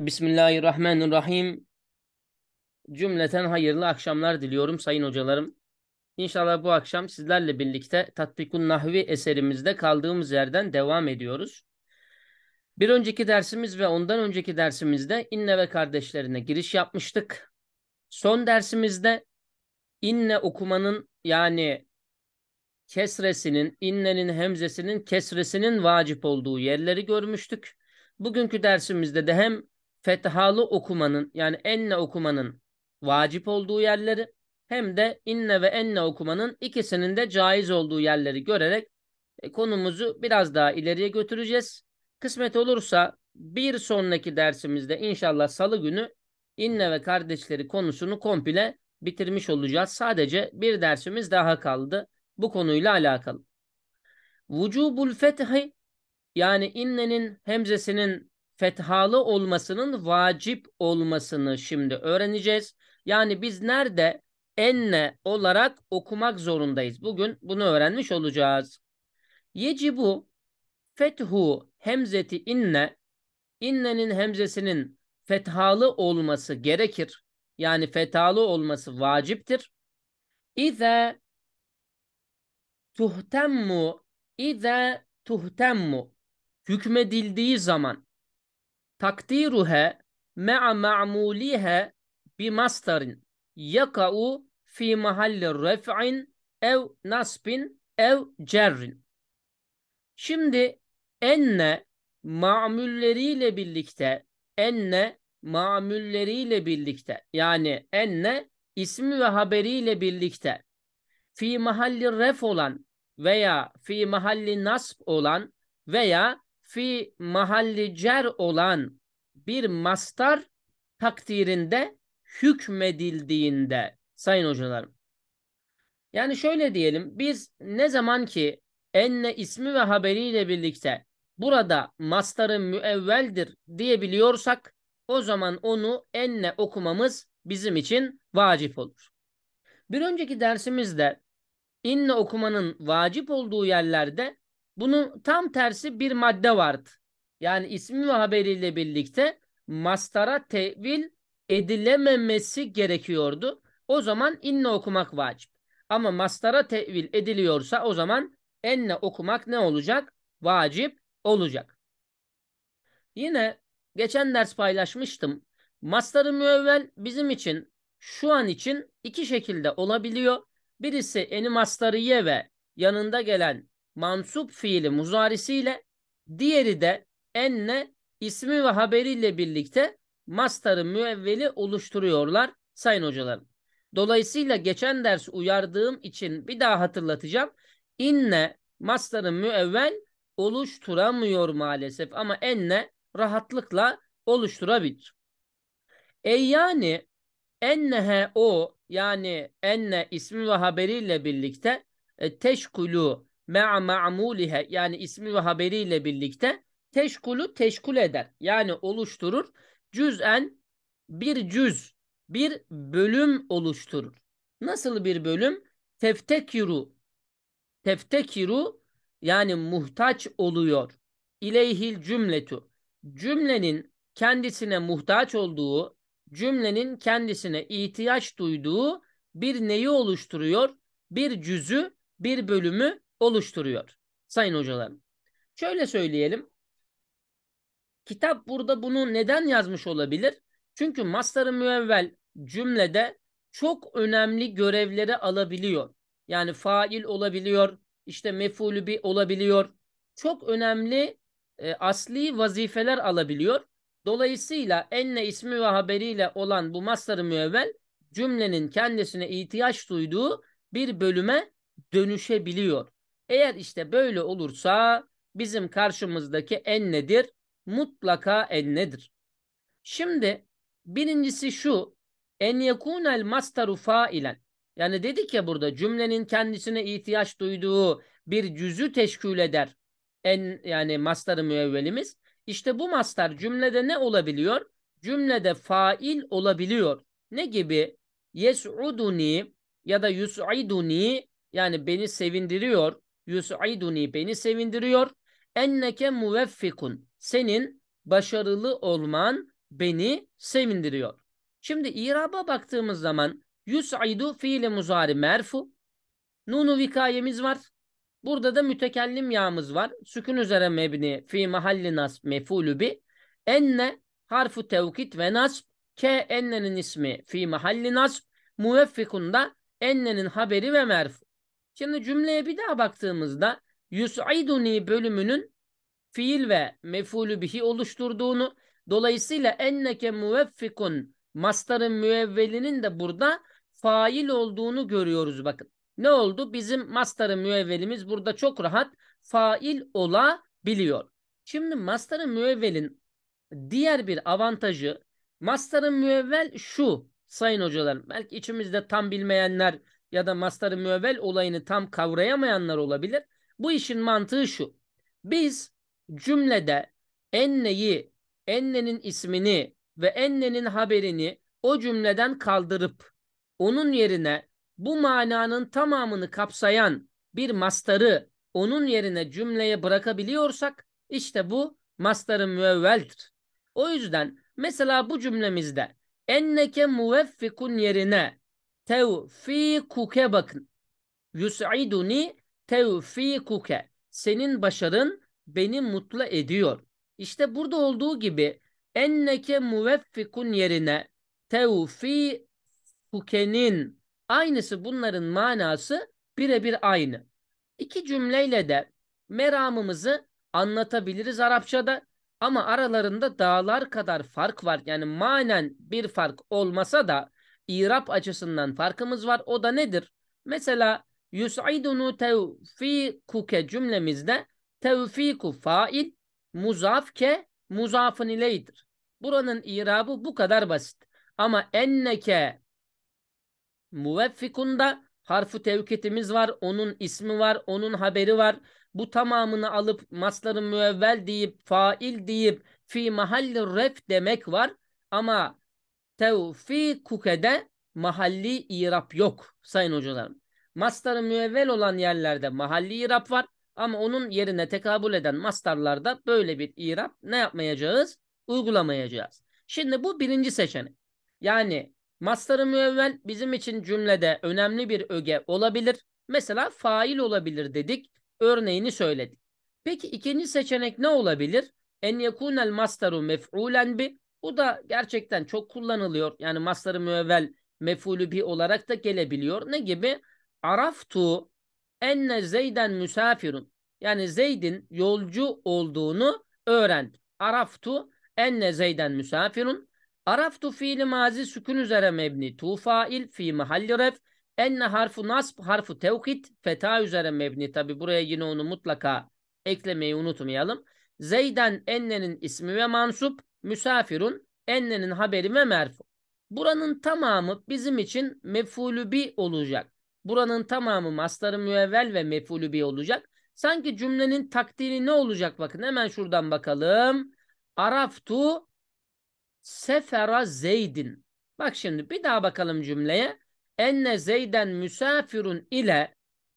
Bismillahirrahmanirrahim. Cümleten hayırlı akşamlar diliyorum sayın hocalarım. İnşallah bu akşam sizlerle birlikte Tatbikun Nahvi eserimizde kaldığımız yerden devam ediyoruz. Bir önceki dersimiz ve ondan önceki dersimizde inne ve kardeşlerine giriş yapmıştık. Son dersimizde inne okumanın yani kesresinin, innenin hemzesinin kesresinin vacip olduğu yerleri görmüştük. Bugünkü dersimizde de hem fethalı okumanın yani enne okumanın vacip olduğu yerleri hem de inne ve enne okumanın ikisinin de caiz olduğu yerleri görerek e, konumuzu biraz daha ileriye götüreceğiz. Kısmet olursa bir sonraki dersimizde inşallah salı günü inne ve kardeşleri konusunu komple bitirmiş olacağız. Sadece bir dersimiz daha kaldı bu konuyla alakalı. Vücubul fethi yani innenin hemzesinin fethalı olmasının vacip olmasını şimdi öğreneceğiz. Yani biz nerede enne olarak okumak zorundayız. Bugün bunu öğrenmiş olacağız. Yecibu fethu hemzeti inne innenin hemzesinin fethalı olması gerekir. Yani fethalı olması vaciptir. İze tuhtemmu ize tuhtemmu hükmedildiği zaman takdiruhe me'a ma'mulihe bi mastarin yaka'u fi mahalli ref'in ev nasbin ev cerrin. Şimdi enne ma'mulleriyle birlikte enne ma'mulleriyle birlikte yani enne ismi ve haberiyle birlikte fi mahalli ref olan veya fi mahalli nasb olan veya fi mahalli cer olan bir mastar takdirinde hükmedildiğinde sayın hocalarım. Yani şöyle diyelim biz ne zaman ki enne ismi ve haberiyle birlikte burada mastarı müevveldir diyebiliyorsak o zaman onu enne okumamız bizim için vacip olur. Bir önceki dersimizde inne okumanın vacip olduğu yerlerde bunun tam tersi bir madde vardı. Yani ismi ve haberiyle birlikte mastara tevil edilememesi gerekiyordu. O zaman inne okumak vacip. Ama mastara tevil ediliyorsa o zaman enne okumak ne olacak? Vacip olacak. Yine geçen ders paylaşmıştım. Mastarı müevvel bizim için şu an için iki şekilde olabiliyor. Birisi eni mastariye ve yanında gelen mansup fiili muzarisiyle diğeri de enne ismi ve haberiyle birlikte mastarı müevveli oluşturuyorlar sayın hocalarım. Dolayısıyla geçen ders uyardığım için bir daha hatırlatacağım. İnne mastarı müevvel oluşturamıyor maalesef ama enne rahatlıkla oluşturabilir. E yani ennehe o yani enne ismi ve haberiyle birlikte e, teşkulu me'a ma'mulihe yani ismi ve haberiyle birlikte teşkulu teşkul eder. Yani oluşturur. Cüz'en bir cüz, bir bölüm oluşturur. Nasıl bir bölüm? Teftekiru. Teftekiru yani muhtaç oluyor. İleyhil cümletu. Cümlenin kendisine muhtaç olduğu, cümlenin kendisine ihtiyaç duyduğu bir neyi oluşturuyor? Bir cüzü, bir bölümü oluşturuyor sayın hocalarım. Şöyle söyleyelim. Kitap burada bunu neden yazmış olabilir? Çünkü mastarı müevvel cümlede çok önemli görevleri alabiliyor. Yani fail olabiliyor, işte mefulü bir olabiliyor. Çok önemli e, asli vazifeler alabiliyor. Dolayısıyla enne ismi ve haberiyle olan bu mastarı müevvel cümlenin kendisine ihtiyaç duyduğu bir bölüme dönüşebiliyor. Eğer işte böyle olursa bizim karşımızdaki en nedir? Mutlaka en nedir? Şimdi birincisi şu. En yekunel mastaru failen. Yani dedik ya burada cümlenin kendisine ihtiyaç duyduğu bir cüzü teşkil eder. En yani mastarı müevvelimiz. İşte bu mastar cümlede ne olabiliyor? Cümlede fail olabiliyor. Ne gibi? Yes'uduni ya da yus'iduni yani beni sevindiriyor, yus'iduni beni sevindiriyor. Enneke muveffikun senin başarılı olman beni sevindiriyor. Şimdi iraba baktığımız zaman yus'idu fiili muzari merfu. Nunu vikayemiz var. Burada da mütekellim yağımız var. Sükun üzere mebni fi mahalli nasb mefulü bi. Enne harfu tevkit ve nasb. Ke ennenin ismi fi mahalli nasb. Muveffikun da ennenin haberi ve merfu. Şimdi cümleye bir daha baktığımızda yus'iduni bölümünün fiil ve mefulü bihi oluşturduğunu dolayısıyla enneke muveffikun mastarın müevvelinin de burada fail olduğunu görüyoruz bakın. Ne oldu? Bizim mastarın müevvelimiz burada çok rahat fail olabiliyor. Şimdi mastarın müevvelin diğer bir avantajı mastarın müevvel şu sayın hocalarım. Belki içimizde tam bilmeyenler ya da mastarı müevvel olayını tam kavrayamayanlar olabilir. Bu işin mantığı şu. Biz cümlede enneyi, ennenin ismini ve ennenin haberini o cümleden kaldırıp onun yerine bu mananın tamamını kapsayan bir mastarı onun yerine cümleye bırakabiliyorsak işte bu mastarı müevveldir. O yüzden mesela bu cümlemizde enneke muveffikun yerine tevfikuke bakın. Yus'iduni tevfikuke. Senin başarın beni mutlu ediyor. İşte burada olduğu gibi enneke muveffikun yerine tevfikukenin aynısı bunların manası birebir aynı. İki cümleyle de meramımızı anlatabiliriz Arapçada ama aralarında dağlar kadar fark var. Yani manen bir fark olmasa da İrab açısından farkımız var. O da nedir? Mesela yus'idunu tevfikuke cümlemizde tevfiku fail muzafke muzafın ileydir. Buranın irabı bu kadar basit. Ama enneke muveffikunda harfu tevkitimiz var. Onun ismi var. Onun haberi var. Bu tamamını alıp masların müevvel deyip fail deyip fi mahalli ref demek var. Ama tevfikukede mahalli irap yok sayın hocalarım. Mastarı müevvel olan yerlerde mahalli irap var ama onun yerine tekabül eden mastarlarda böyle bir irap ne yapmayacağız? Uygulamayacağız. Şimdi bu birinci seçenek. Yani mastarı müevvel bizim için cümlede önemli bir öge olabilir. Mesela fail olabilir dedik. Örneğini söyledik. Peki ikinci seçenek ne olabilir? En yekunel mastaru mef'ulen bi bu da gerçekten çok kullanılıyor. Yani masları müevvel mefulü bir olarak da gelebiliyor. Ne gibi? Araftu enne Zeyden müsafirun Yani Zeyd'in yolcu olduğunu öğrendim. Araftu enne Zeyden müsafirun Araftu fiili mazi sükun üzere mebni tu fail fi mahalli ref. Enne harfu nasb harfu tevkit feta üzere mebni. Tabi buraya yine onu mutlaka eklemeyi unutmayalım. Zeyden ennenin ismi ve mansup. Müsafirun ennenin haberi ve merfu. Buranın tamamı bizim için mefulü bi olacak. Buranın tamamı mastarı müevvel ve mefulü bi olacak. Sanki cümlenin takdiri ne olacak bakın hemen şuradan bakalım. Araftu sefera zeydin. Bak şimdi bir daha bakalım cümleye. Enne zeyden müsafirun ile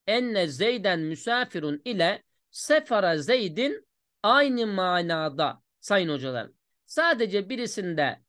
enne zeyden müsafirun ile sefera zeydin aynı manada sayın hocalarım. Sadece birisinde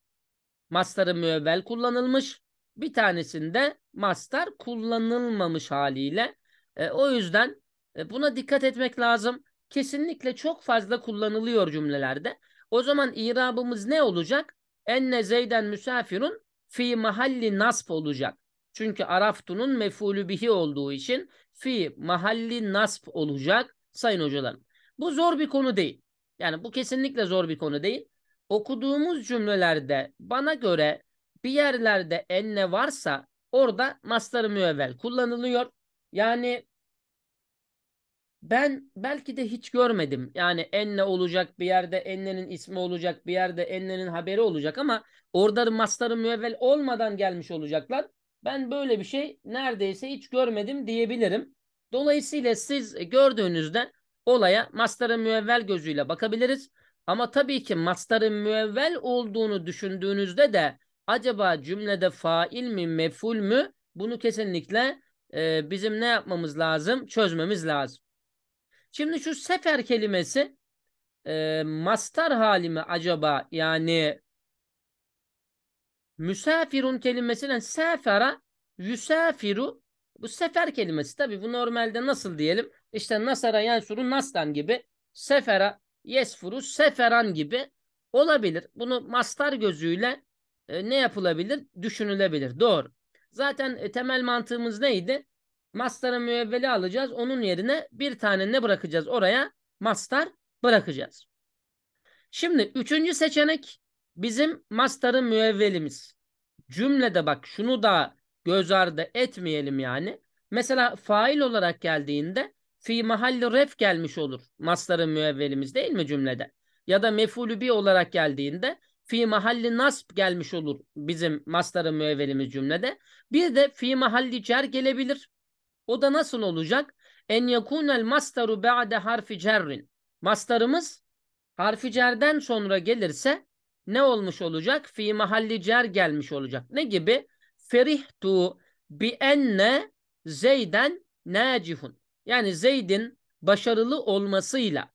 mastarı müevvel kullanılmış. Bir tanesinde mastar kullanılmamış haliyle. E, o yüzden e, buna dikkat etmek lazım. Kesinlikle çok fazla kullanılıyor cümlelerde. O zaman irabımız ne olacak? Enne zeyden müsafirun fi mahalli nasb olacak. Çünkü araftunun mefulü bihi olduğu için fi mahalli nasb olacak sayın hocalarım. Bu zor bir konu değil. Yani bu kesinlikle zor bir konu değil okuduğumuz cümlelerde bana göre bir yerlerde enne varsa orada mastarı müevvel kullanılıyor. Yani ben belki de hiç görmedim. Yani enne olacak bir yerde, ennenin ismi olacak bir yerde, ennenin haberi olacak ama orada mastarı müevvel olmadan gelmiş olacaklar. Ben böyle bir şey neredeyse hiç görmedim diyebilirim. Dolayısıyla siz gördüğünüzde olaya mastarı müevvel gözüyle bakabiliriz. Ama tabii ki mastarın müevvel olduğunu düşündüğünüzde de acaba cümlede fail mi meful mü bunu kesinlikle e, bizim ne yapmamız lazım? Çözmemiz lazım. Şimdi şu sefer kelimesi e, mastar hali mi acaba? Yani müsafirun kelimesinden sefera yusafiru bu sefer kelimesi tabii bu normalde nasıl diyelim işte nasara yansurun naslan gibi sefera yesfuru seferan gibi olabilir. Bunu mastar gözüyle e, ne yapılabilir? Düşünülebilir. Doğru. Zaten e, temel mantığımız neydi? Mastarın müevveli alacağız. Onun yerine bir tane ne bırakacağız? Oraya mastar bırakacağız. Şimdi üçüncü seçenek bizim mastarın müevvelimiz. Cümlede bak şunu da göz ardı etmeyelim yani. Mesela fail olarak geldiğinde fi mahalli ref gelmiş olur. Masların müevvelimiz değil mi cümlede? Ya da mefulü bi olarak geldiğinde fi mahalli nasb gelmiş olur bizim masların müevvelimiz cümlede. Bir de fi mahalli cer gelebilir. O da nasıl olacak? En yakunel mastaru ba'de harfi cerrin. Mastarımız harfi cerden sonra gelirse ne olmuş olacak? Fi mahalli cer gelmiş olacak. Ne gibi? Ferihtu bi enne zeyden nacihun. Yani Zeyd'in başarılı olmasıyla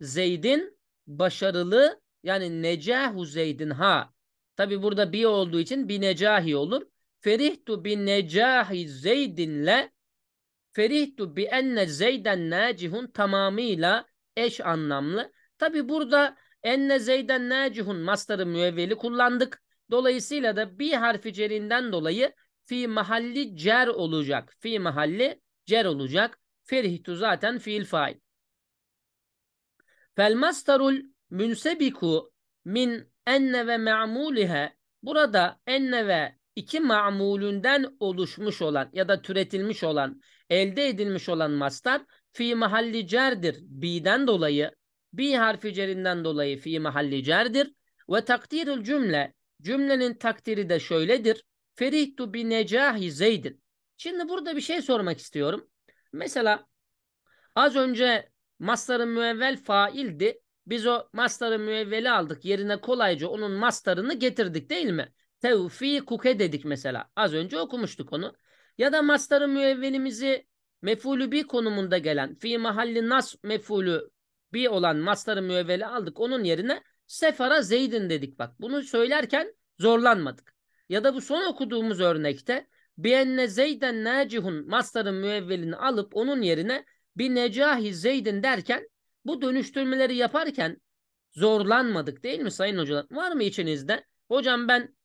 Zeyd'in başarılı yani necahu Zeyd'in ha. Tabi burada bi olduğu için bi necahi olur. Ferihtu bi necahi Zeyd'inle Ferihtu bi enne Zeyden nacihun tamamıyla eş anlamlı. Tabi burada enne Zeyden nacihun mastarı müevveli kullandık. Dolayısıyla da bi harfi cerinden dolayı fi mahalli cer olacak. Fi mahalli cer olacak. Ferihtu zaten fiil fail. Fel mastarul münsebiku min enne ve ma'mulihe burada enne ve iki ma'mulünden oluşmuş olan ya da türetilmiş olan elde edilmiş olan mastar fi mahalli cerdir bi'den dolayı bi harfi cerinden dolayı fi mahalli cerdir ve takdirül cümle cümlenin takdiri de şöyledir. ferihtu bi necahi zeydin şimdi burada bir şey sormak istiyorum Mesela az önce masların müevvel faildi. Biz o mastarın müevveli aldık. Yerine kolayca onun mastarını getirdik değil mi? Tevfikuke dedik mesela. Az önce okumuştuk onu. Ya da mastarın müevvelimizi mefulü bir konumunda gelen fi mahalli nas mefulü bir olan mastarın müevveli aldık. Onun yerine sefara zeydin dedik bak. Bunu söylerken zorlanmadık. Ya da bu son okuduğumuz örnekte Bienne Zeyden Nacihun mastarın müevvelini alıp onun yerine bir necahi Zeydin derken bu dönüştürmeleri yaparken zorlanmadık değil mi sayın hocalar? Var mı içinizde? Hocam ben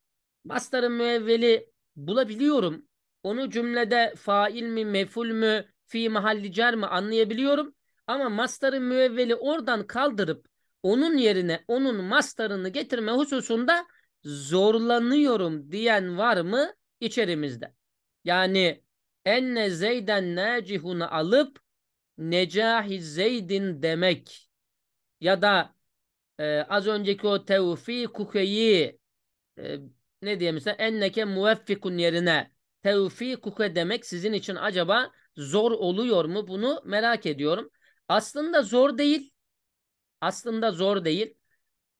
mastarın müevveli bulabiliyorum. Onu cümlede fail mi meful mü fi mahalli mi anlayabiliyorum. Ama mastarın müevveli oradan kaldırıp onun yerine onun mastarını getirme hususunda zorlanıyorum diyen var mı içerimizde? Yani enne zeyden nacihunu alıp necahi zeydin demek ya da e, az önceki o tevfikukeyi e, ne diyeyim mesela enneke muvaffikun yerine tevfikuke demek sizin için acaba zor oluyor mu bunu merak ediyorum. Aslında zor değil. Aslında zor değil.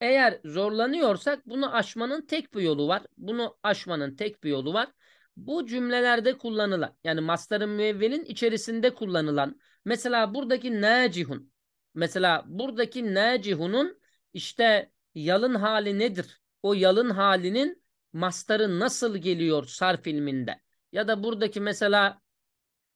Eğer zorlanıyorsak bunu aşmanın tek bir yolu var. Bunu aşmanın tek bir yolu var bu cümlelerde kullanılan yani mastarın müevvelin içerisinde kullanılan mesela buradaki nacihun mesela buradaki nacihunun işte yalın hali nedir? O yalın halinin mastarı nasıl geliyor sarf ilminde? Ya da buradaki mesela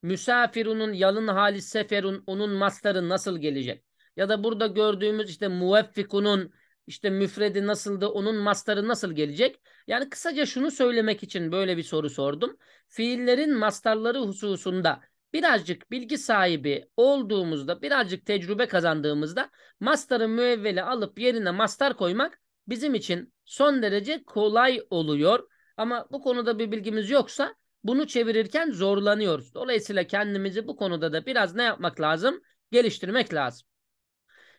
müsafirunun yalın hali seferun onun mastarı nasıl gelecek? Ya da burada gördüğümüz işte muveffikunun işte müfredi nasıldı, onun mastarı nasıl gelecek? Yani kısaca şunu söylemek için böyle bir soru sordum. Fiillerin mastarları hususunda birazcık bilgi sahibi olduğumuzda, birazcık tecrübe kazandığımızda mastarı müevveli alıp yerine mastar koymak bizim için son derece kolay oluyor. Ama bu konuda bir bilgimiz yoksa bunu çevirirken zorlanıyoruz. Dolayısıyla kendimizi bu konuda da biraz ne yapmak lazım? Geliştirmek lazım.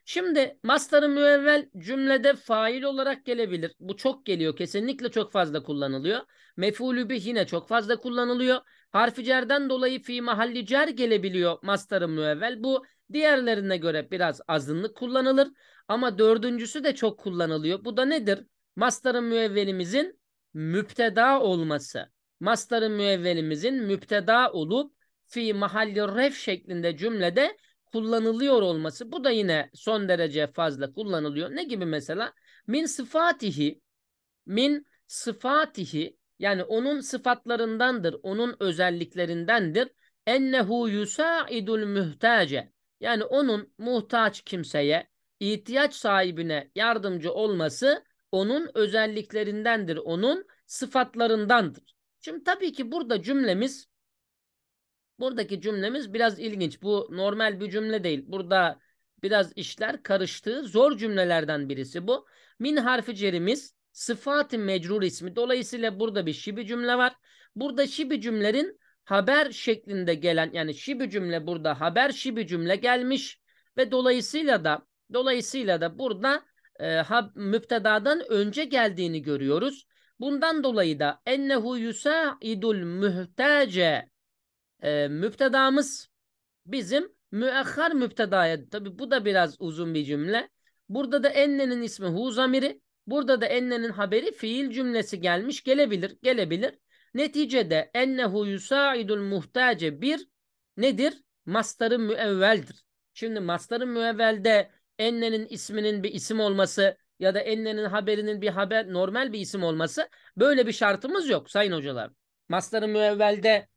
Şimdi mastarı müevvel cümlede fail olarak gelebilir. Bu çok geliyor. Kesinlikle çok fazla kullanılıyor. Mefulübi yine çok fazla kullanılıyor. Harfi cerden dolayı fi mahalli cer gelebiliyor mastarı müevvel. Bu diğerlerine göre biraz azınlık kullanılır. Ama dördüncüsü de çok kullanılıyor. Bu da nedir? Mastarı müevvelimizin müpteda olması. Mastarı müevvelimizin müpteda olup fi mahalli ref şeklinde cümlede kullanılıyor olması bu da yine son derece fazla kullanılıyor. Ne gibi mesela? Min sıfatihi min sıfatihi yani onun sıfatlarındandır, onun özelliklerindendir. Ennehu yusaidul mühtace yani onun muhtaç kimseye, ihtiyaç sahibine yardımcı olması onun özelliklerindendir, onun sıfatlarındandır. Şimdi tabii ki burada cümlemiz Buradaki cümlemiz biraz ilginç. Bu normal bir cümle değil. Burada biraz işler karıştığı zor cümlelerden birisi bu. Min harfi cerimiz sıfat-ı mecrur ismi. Dolayısıyla burada bir şibi cümle var. Burada şibi cümlerin haber şeklinde gelen yani şibi cümle burada haber şibi cümle gelmiş ve dolayısıyla da dolayısıyla da burada e, hab, müptedadan önce geldiğini görüyoruz. Bundan dolayı da ennehu yusa idul mühtece. E, müptedamız bizim müekhar müptedaya. Tabi bu da biraz uzun bir cümle. Burada da ennenin ismi hu zamiri. Burada da ennenin haberi fiil cümlesi gelmiş gelebilir gelebilir. Neticede ennehu yusaidul muhtace bir nedir? Mastarı müevveldir. Şimdi mastarı müevvelde ennenin isminin bir isim olması ya da ennenin haberinin bir haber normal bir isim olması böyle bir şartımız yok sayın hocalar. Mastarı müevvelde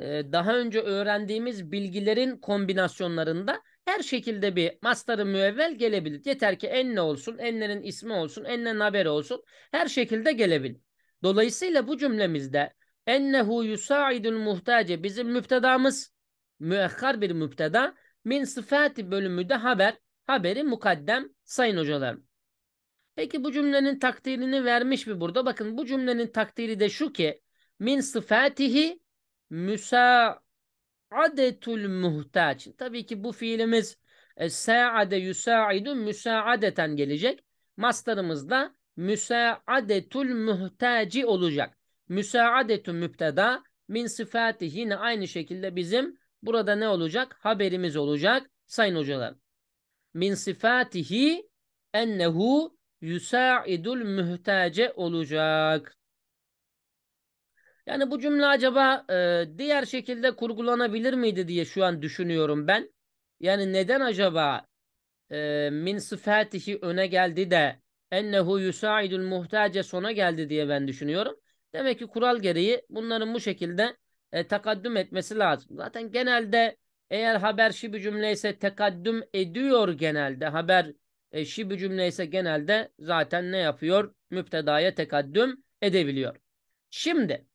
daha önce öğrendiğimiz bilgilerin kombinasyonlarında her şekilde bir mastarı müevvel gelebilir. Yeter ki enne olsun, ennenin ismi olsun, ennenin haberi olsun. Her şekilde gelebilir. Dolayısıyla bu cümlemizde ennehu yusaidul muhtace bizim müptedamız müekkar bir müfteda min sıfati de haber haberi mukaddem sayın hocalarım. Peki bu cümlenin takdirini vermiş mi burada? Bakın bu cümlenin takdiri de şu ki min sıfatihi müsaadetül muhtaç. Tabii ki bu fiilimiz e, saade yusaidu müsaadeten gelecek. Mastarımız da müsaadetül muhtaci olacak. Müsaadetü müpteda min sıfatı yine aynı şekilde bizim burada ne olacak? Haberimiz olacak sayın hocalar. Min sıfatihi ennehu yusaidul mühtace olacak. Yani bu cümle acaba e, diğer şekilde kurgulanabilir miydi diye şu an düşünüyorum ben. Yani neden acaba e, min sıfatihi öne geldi de ennehu yusaidul muhtace sona geldi diye ben düşünüyorum. Demek ki kural gereği bunların bu şekilde e, takaddüm etmesi lazım. Zaten genelde eğer haber şibi cümle ise ediyor genelde. Haber e, şibi cümle genelde zaten ne yapıyor? Müptedaya tekaddüm edebiliyor. Şimdi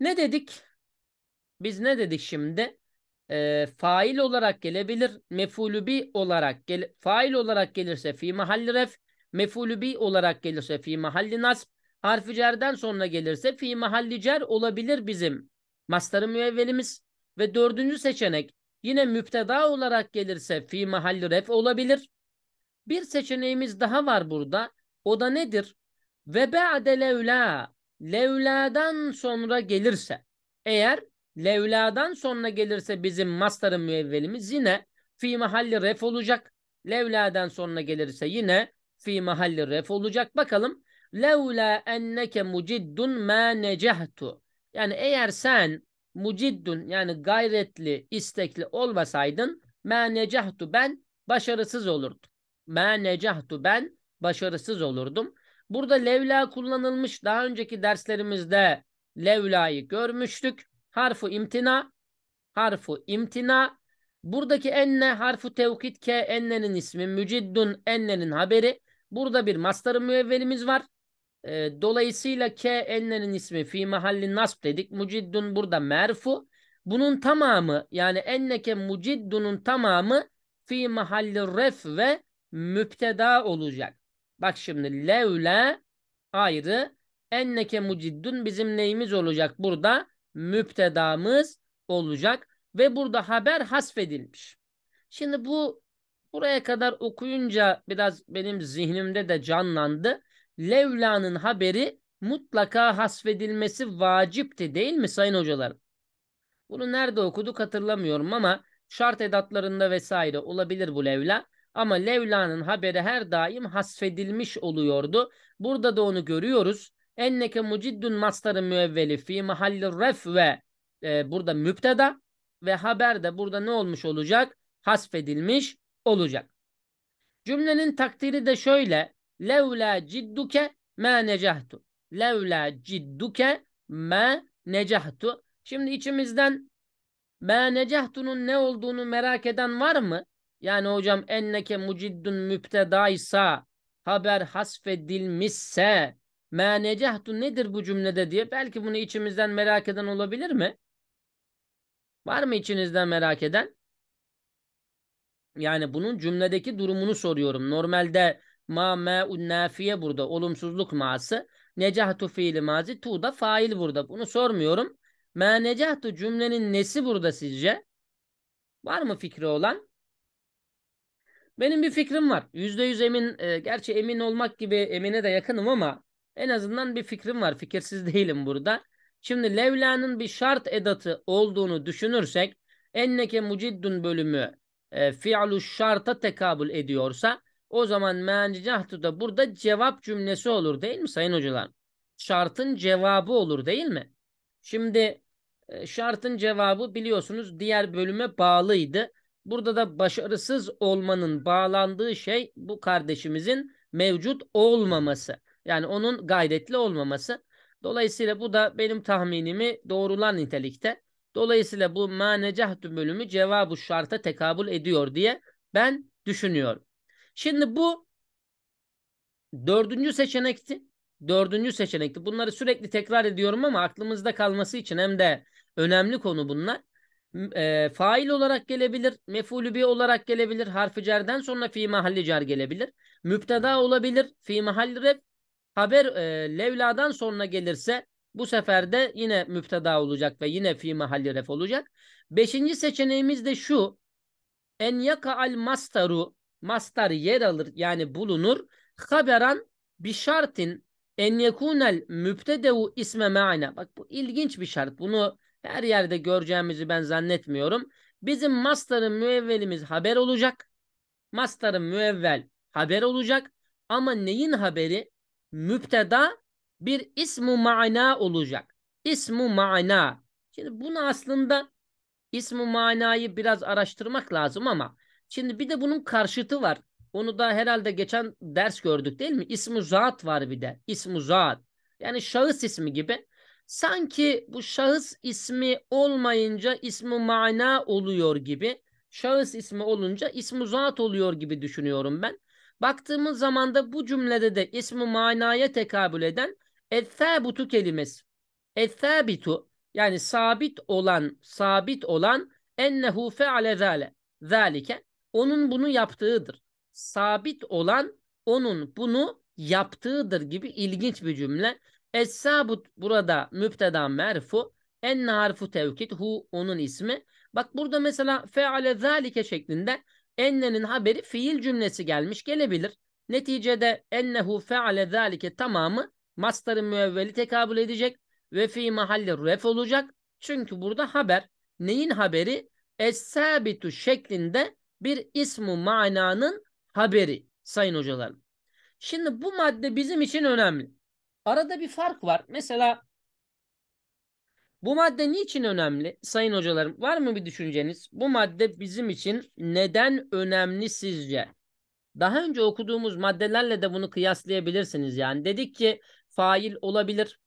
ne dedik? Biz ne dedik şimdi? E, fail olarak gelebilir. Mefulübi olarak gel fail olarak gelirse fi mahalli ref. Mefulübi olarak gelirse fi mahalli nasb. Harfi cerden sonra gelirse fi mahalli cer olabilir bizim mastarı müevvelimiz. Ve dördüncü seçenek yine müpteda olarak gelirse fi mahalli ref olabilir. Bir seçeneğimiz daha var burada. O da nedir? Ve ba'de levla levladan sonra gelirse eğer levladan sonra gelirse bizim mastarın müevvelimiz yine fi mahalli ref olacak. Levladan sonra gelirse yine fi mahalli ref olacak. Bakalım levla enneke muciddun ma necehtu. Yani eğer sen muciddun yani gayretli, istekli olmasaydın ma necahtu ben başarısız olurdum. Ma necahtu ben başarısız olurdum. Burada levla kullanılmış. Daha önceki derslerimizde levlayı görmüştük. Harfu imtina. Harfu imtina. Buradaki enne harfu tevkit ke ennenin ismi. Müciddun ennenin haberi. Burada bir mastarı müevvelimiz var. E, dolayısıyla ke ennenin ismi fi mahalli nasb dedik. Müciddun burada merfu. Bunun tamamı yani enneke müciddunun tamamı fi mahalli ref ve müpteda olacak. Bak şimdi levle ayrı enneke muciddun bizim neyimiz olacak burada? Müptedamız olacak ve burada haber hasfedilmiş. Şimdi bu buraya kadar okuyunca biraz benim zihnimde de canlandı. Levla'nın haberi mutlaka hasfedilmesi vacipti değil mi sayın hocalar? Bunu nerede okuduk hatırlamıyorum ama şart edatlarında vesaire olabilir bu levla. Ama Levla'nın haberi her daim hasfedilmiş oluyordu. Burada da onu görüyoruz. Enneke muciddun mastarı müevveli fi mahalli ref ve e, burada müpteda ve haber de burada ne olmuş olacak? Hasfedilmiş olacak. Cümlenin takdiri de şöyle. Levla cidduke ma necahtu. Levla cidduke ma necahtu. Şimdi içimizden ma necahtu'nun ne olduğunu merak eden var mı? Yani hocam enneke muciddun müptedaysa haber hasfedilmişse me necahtu nedir bu cümlede diye belki bunu içimizden merak eden olabilir mi? Var mı içinizden merak eden? Yani bunun cümledeki durumunu soruyorum. Normalde ma me nafiye burada olumsuzluk maası. Necahtu fiili mazi tu da fail burada. Bunu sormuyorum. Me necahtu cümlenin nesi burada sizce? Var mı fikri olan? Benim bir fikrim var. Yüzde yüz emin, e, gerçi emin olmak gibi emine de yakınım ama en azından bir fikrim var. Fikirsiz değilim burada. Şimdi Levla'nın bir şart edatı olduğunu düşünürsek enneke muciddun bölümü e, fi'lu şarta tekabül ediyorsa o zaman mencihtu da burada cevap cümlesi olur değil mi sayın hocalar? Şartın cevabı olur değil mi? Şimdi e, şartın cevabı biliyorsunuz diğer bölüme bağlıydı. Burada da başarısız olmanın bağlandığı şey bu kardeşimizin mevcut olmaması. Yani onun gayretli olmaması. Dolayısıyla bu da benim tahminimi doğrulan nitelikte. Dolayısıyla bu manecahtü bölümü cevabı şarta tekabül ediyor diye ben düşünüyorum. Şimdi bu dördüncü seçenekti. Dördüncü seçenekti. Bunları sürekli tekrar ediyorum ama aklımızda kalması için hem de önemli konu bunlar e, fail olarak gelebilir, mefulü bi olarak gelebilir, harfi cerden sonra fi mahalli cer gelebilir. Müpteda olabilir, fi mahalli ref, haber e, levladan sonra gelirse bu sefer de yine müpteda olacak ve yine fi mahalli ref olacak. Beşinci seçeneğimiz de şu. En yaka al mastaru, mastar yer alır yani bulunur. Haberan bir şartın en yekunel müptedevu isme ma'na. Bak bu ilginç bir şart. Bunu her yerde göreceğimizi ben zannetmiyorum. Bizim mastarın müevvelimiz haber olacak. Mastarın müevvel haber olacak. Ama neyin haberi? Müpteda bir ismu mana olacak. İsmu mana. Şimdi bunu aslında ismu manayı biraz araştırmak lazım ama şimdi bir de bunun karşıtı var. Onu da herhalde geçen ders gördük değil mi? İsmu zat var bir de. İsmu zat. Yani şahıs ismi gibi sanki bu şahıs ismi olmayınca ismi mana oluyor gibi, şahıs ismi olunca ismi zat oluyor gibi düşünüyorum ben. Baktığımız zaman da bu cümlede de ismi manaya tekabül eden ethabutu kelimesi. Ethabitu yani sabit olan, sabit olan ennehu feale zâle, zâlike. Onun bunu yaptığıdır. Sabit olan onun bunu yaptığıdır gibi ilginç bir cümle. Es-sabut burada müpteda merfu. Enne harfu tevkid. Hu onun ismi. Bak burada mesela feale zalike şeklinde ennenin haberi fiil cümlesi gelmiş gelebilir. Neticede ennehu feale zalike tamamı mastarın müevveli tekabül edecek ve fi mahalli ref olacak. Çünkü burada haber neyin haberi? Es-sabitu şeklinde bir ismi mananın haberi sayın hocalarım. Şimdi bu madde bizim için önemli. Arada bir fark var. Mesela bu madde niçin önemli sayın hocalarım? Var mı bir düşünceniz? Bu madde bizim için neden önemli sizce? Daha önce okuduğumuz maddelerle de bunu kıyaslayabilirsiniz yani. Dedik ki fail olabilir,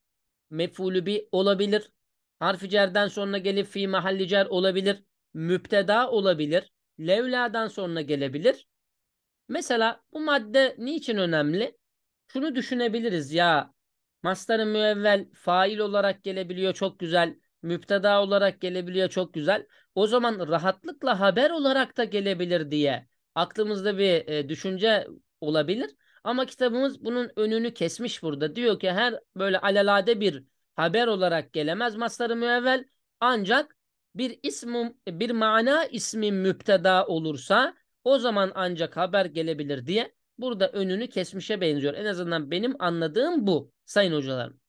mef'ulü bir olabilir, harfi cerden sonra gelip fi mahalli cer olabilir, müpteda olabilir, levladan sonra gelebilir. Mesela bu madde niçin önemli? Şunu düşünebiliriz ya Mastarın müevvel fail olarak gelebiliyor çok güzel. Müpteda olarak gelebiliyor çok güzel. O zaman rahatlıkla haber olarak da gelebilir diye aklımızda bir e, düşünce olabilir. Ama kitabımız bunun önünü kesmiş burada. Diyor ki her böyle alelade bir haber olarak gelemez mastarı müevvel. Ancak bir ism bir mana ismi müpteda olursa o zaman ancak haber gelebilir diye burada önünü kesmişe benziyor. En azından benim anladığım bu sayın hocalarım.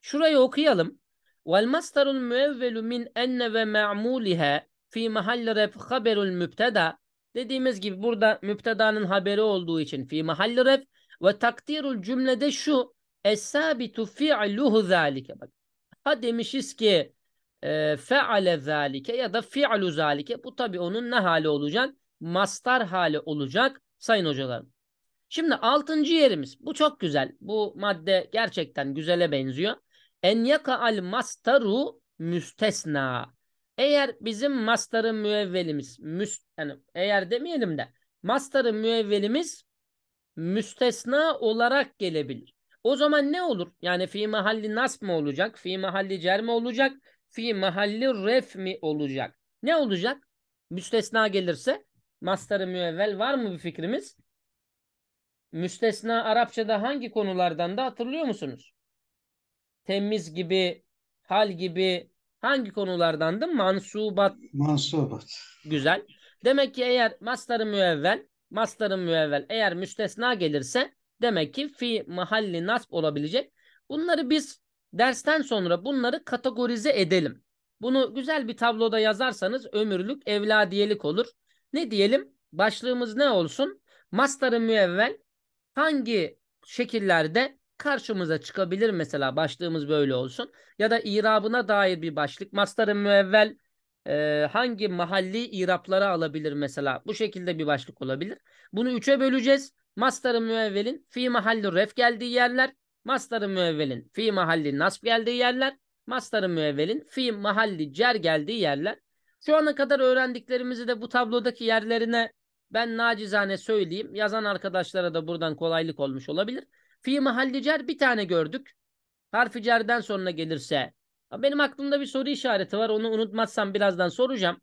Şurayı okuyalım. Vel mastarul müevvelu min enne ve ma'muliha fi mahalli ref haberul mübteda. Dediğimiz gibi burada müpteda'nın haberi olduğu için fi mahalli ref ve takdirul cümlede şu es-sabitu fi'luhu Bak. Ha demişiz ki e, feale zalike ya da fi'lu zalike. Bu tabi onun ne hali olacak? Mastar hali olacak sayın hocalarım. Şimdi altıncı yerimiz. Bu çok güzel. Bu madde gerçekten güzele benziyor. En yaka al mastaru müstesna. Eğer bizim mastarı müevvelimiz müst, yani eğer demeyelim de mastarı müevvelimiz müstesna olarak gelebilir. O zaman ne olur? Yani fi mahalli nasb mı olacak? Fi mahalli cer mi olacak? Fi mahalli ref mi olacak? Ne olacak? Müstesna gelirse mastarı müevvel var mı bir fikrimiz? müstesna Arapçada hangi konulardan da hatırlıyor musunuz? Temiz gibi, hal gibi hangi konulardandı? mansubat. Mansubat. Güzel. Demek ki eğer mastarı müevvel, mastarı müevvel eğer müstesna gelirse demek ki fi mahalli nasb olabilecek. Bunları biz dersten sonra bunları kategorize edelim. Bunu güzel bir tabloda yazarsanız ömürlük evladiyelik olur. Ne diyelim? Başlığımız ne olsun? Mastarı müevvel hangi şekillerde karşımıza çıkabilir mesela başlığımız böyle olsun. Ya da irabına dair bir başlık. Mastarı müevvel e, hangi mahalli irapları alabilir mesela. Bu şekilde bir başlık olabilir. Bunu üçe böleceğiz. Mastarı müevvelin fi mahalli ref geldiği yerler. Mastarı müevvelin fi mahalli nasb geldiği yerler. Mastarı müevvelin fi mahalli cer geldiği yerler. Şu ana kadar öğrendiklerimizi de bu tablodaki yerlerine ben nacizane söyleyeyim. Yazan arkadaşlara da buradan kolaylık olmuş olabilir. Fi mahalli cer bir tane gördük. Harfi cerden sonra gelirse. Benim aklımda bir soru işareti var. Onu unutmazsam birazdan soracağım.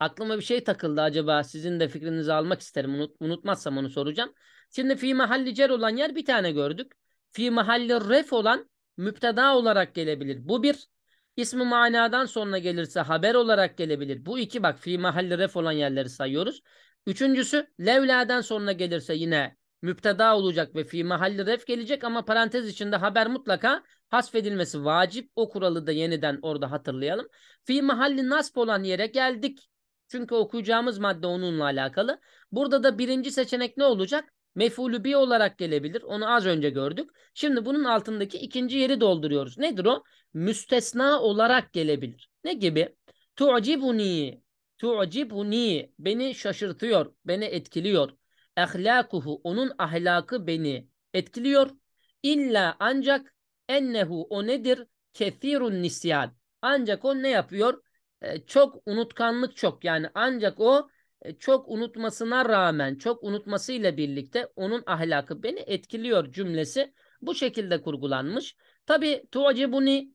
Aklıma bir şey takıldı acaba. Sizin de fikrinizi almak isterim. Unut, unutmazsam onu soracağım. Şimdi fi mahalli cer olan yer bir tane gördük. Fi mahalli ref olan müpteda olarak gelebilir. Bu bir. İsmi manadan sonuna gelirse haber olarak gelebilir. Bu iki bak fi mahalli ref olan yerleri sayıyoruz. Üçüncüsü levladen sonuna gelirse yine müpteda olacak ve fi mahalli ref gelecek ama parantez içinde haber mutlaka hasfedilmesi vacip. O kuralı da yeniden orada hatırlayalım. Fi mahalli nasp olan yere geldik. Çünkü okuyacağımız madde onunla alakalı. Burada da birinci seçenek ne olacak? mefulü bi olarak gelebilir. Onu az önce gördük. Şimdi bunun altındaki ikinci yeri dolduruyoruz. Nedir o? Müstesna olarak gelebilir. Ne gibi? Tu'cibuni. Tu'cibuni. Beni şaşırtıyor. Beni etkiliyor. Ahlakuhu. Onun ahlakı beni etkiliyor. İlla ancak ennehu o nedir? Kethirun nisyan. Ancak o ne yapıyor? Ee, çok unutkanlık çok. Yani ancak o e, çok unutmasına rağmen çok unutmasıyla birlikte onun ahlakı beni etkiliyor cümlesi bu şekilde kurgulanmış. Tabi tu'cibuni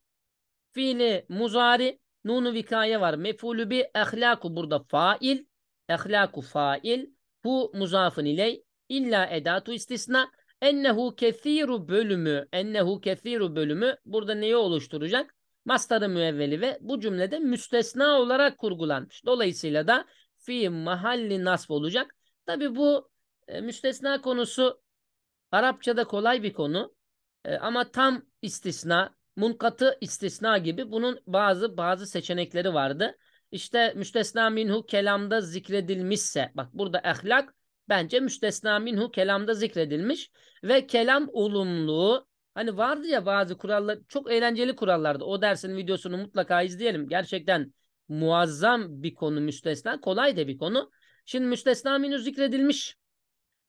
fiili muzari nunu vikaye var. Mefulü bi ahlaku burada fail. Ahlaku fail. bu muzafın iley. İlla edatu istisna. Ennehu kethiru bölümü. Ennehu kethiru bölümü burada neyi oluşturacak? Mastarı müevveli ve bu cümlede müstesna olarak kurgulanmış. Dolayısıyla da fi mahalli nasb olacak. Tabi bu e, müstesna konusu Arapçada kolay bir konu. E, ama tam istisna, munkatı istisna gibi bunun bazı bazı seçenekleri vardı. İşte müstesna minhu kelamda zikredilmişse bak burada ahlak bence müstesna minhu kelamda zikredilmiş ve kelam olumlu hani vardı ya bazı kurallar çok eğlenceli kurallardı. O dersin videosunu mutlaka izleyelim. Gerçekten muazzam bir konu müstesna. Kolay da bir konu. Şimdi müstesna minü zikredilmiş.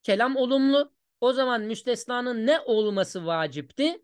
Kelam olumlu. O zaman müstesnanın ne olması vacipti?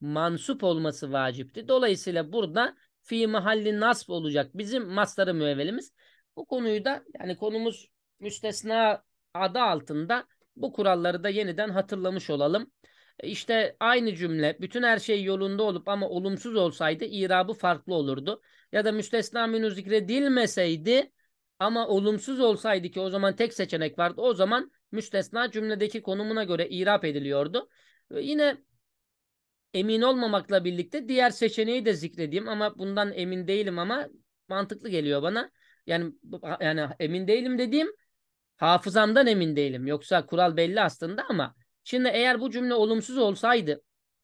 Mansup olması vacipti. Dolayısıyla burada fi mahalli nasb olacak bizim masları müevvelimiz. Bu konuyu da yani konumuz müstesna adı altında bu kuralları da yeniden hatırlamış olalım. İşte aynı cümle bütün her şey yolunda olup ama olumsuz olsaydı irabı farklı olurdu. Ya da müstesna minü zikredilmeseydi ama olumsuz olsaydı ki o zaman tek seçenek vardı. O zaman müstesna cümledeki konumuna göre irap ediliyordu. Yine emin olmamakla birlikte diğer seçeneği de zikredeyim ama bundan emin değilim ama mantıklı geliyor bana. Yani yani emin değilim dediğim hafızamdan emin değilim. Yoksa kural belli aslında ama Şimdi eğer bu cümle olumsuz olsaydı,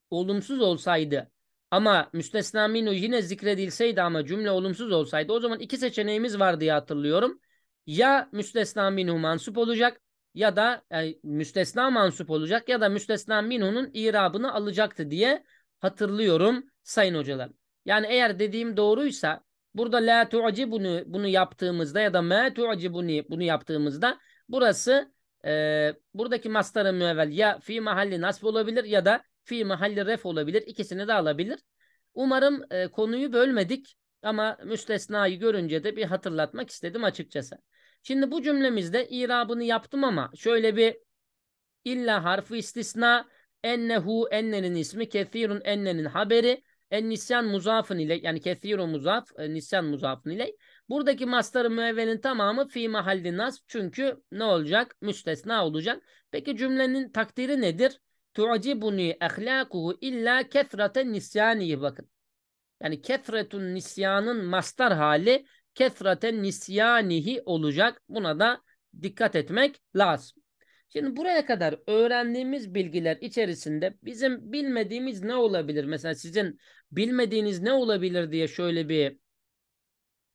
olumsuz olsaydı ama müstesna minu yine zikredilseydi ama cümle olumsuz olsaydı o zaman iki seçeneğimiz var diye hatırlıyorum. Ya müstesna minhu mansup olacak ya da yani müstesna mansup olacak ya da müstesna minhu'nun irabını alacaktı diye hatırlıyorum sayın hocalar. Yani eğer dediğim doğruysa burada la tu'cibuni bunu yaptığımızda ya da ma tu'cibuni bunu yaptığımızda burası e, buradaki mastarı müevvel ya fi mahalli nasb olabilir ya da fi mahalli ref olabilir. İkisini de alabilir. Umarım e, konuyu bölmedik ama müstesnayı görünce de bir hatırlatmak istedim açıkçası. Şimdi bu cümlemizde irabını yaptım ama şöyle bir illa harfi istisna ennehu ennenin ismi kethirun ennenin haberi en nisyan muzafın ile yani kethirun muzaf e, nisyan muzafın ile Buradaki mastarı müevvenin tamamı fi mahalli nasb çünkü ne olacak? Müstesna olacak. Peki cümlenin takdiri nedir? Tu'cibuni ahlakuhu illa kethrate nisyaniyi bakın. Yani kethretun nisyanın mastar hali kethrate nisyanihi olacak. Buna da dikkat etmek lazım. Şimdi buraya kadar öğrendiğimiz bilgiler içerisinde bizim bilmediğimiz ne olabilir? Mesela sizin bilmediğiniz ne olabilir diye şöyle bir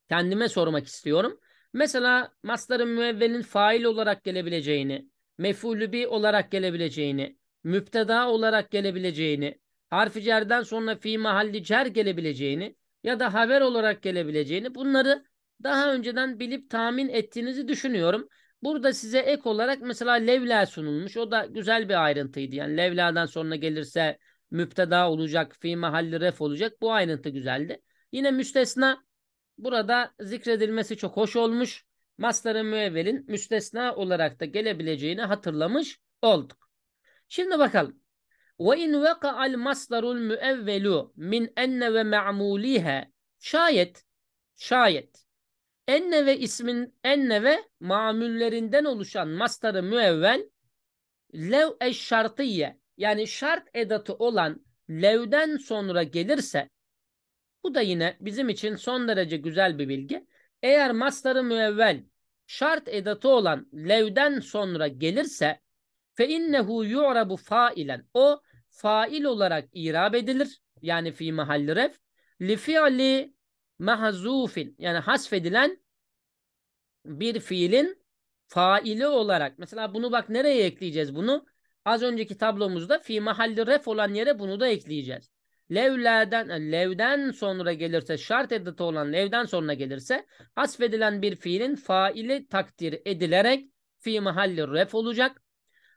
kendime sormak istiyorum. Mesela masların müevvelin fail olarak gelebileceğini, mef'ulü olarak gelebileceğini, müpteda olarak gelebileceğini, harfi cerden sonra fi mahalli cer gelebileceğini ya da haber olarak gelebileceğini bunları daha önceden bilip tahmin ettiğinizi düşünüyorum. Burada size ek olarak mesela levla sunulmuş. O da güzel bir ayrıntıydı. Yani levladan sonra gelirse müpteda olacak, fi mahalli ref olacak. Bu ayrıntı güzeldi. Yine müstesna burada zikredilmesi çok hoş olmuş. Mastarı müevvelin müstesna olarak da gelebileceğini hatırlamış olduk. Şimdi bakalım. Ve وَقَعَ al masdarul مِنْ min enne ve ma'muliha şayet şayet enne ve ismin enne ve mamullerinden oluşan mastarı müevvel lev eş şartiye yani şart edatı olan levden sonra gelirse bu da yine bizim için son derece güzel bir bilgi. Eğer mastarı müevvel şart edatı olan levden sonra gelirse fe innehu yu'rabu failen o fail olarak irab edilir. Yani fi mahalli ref li fi'li mahzufin yani hasfedilen bir fiilin faili olarak. Mesela bunu bak nereye ekleyeceğiz bunu? Az önceki tablomuzda fi mahalli ref olan yere bunu da ekleyeceğiz. Levlerden, e, levden sonra gelirse şart edatı olan levden sonra gelirse asfedilen bir fiilin faili takdir edilerek fi mahalli ref olacak.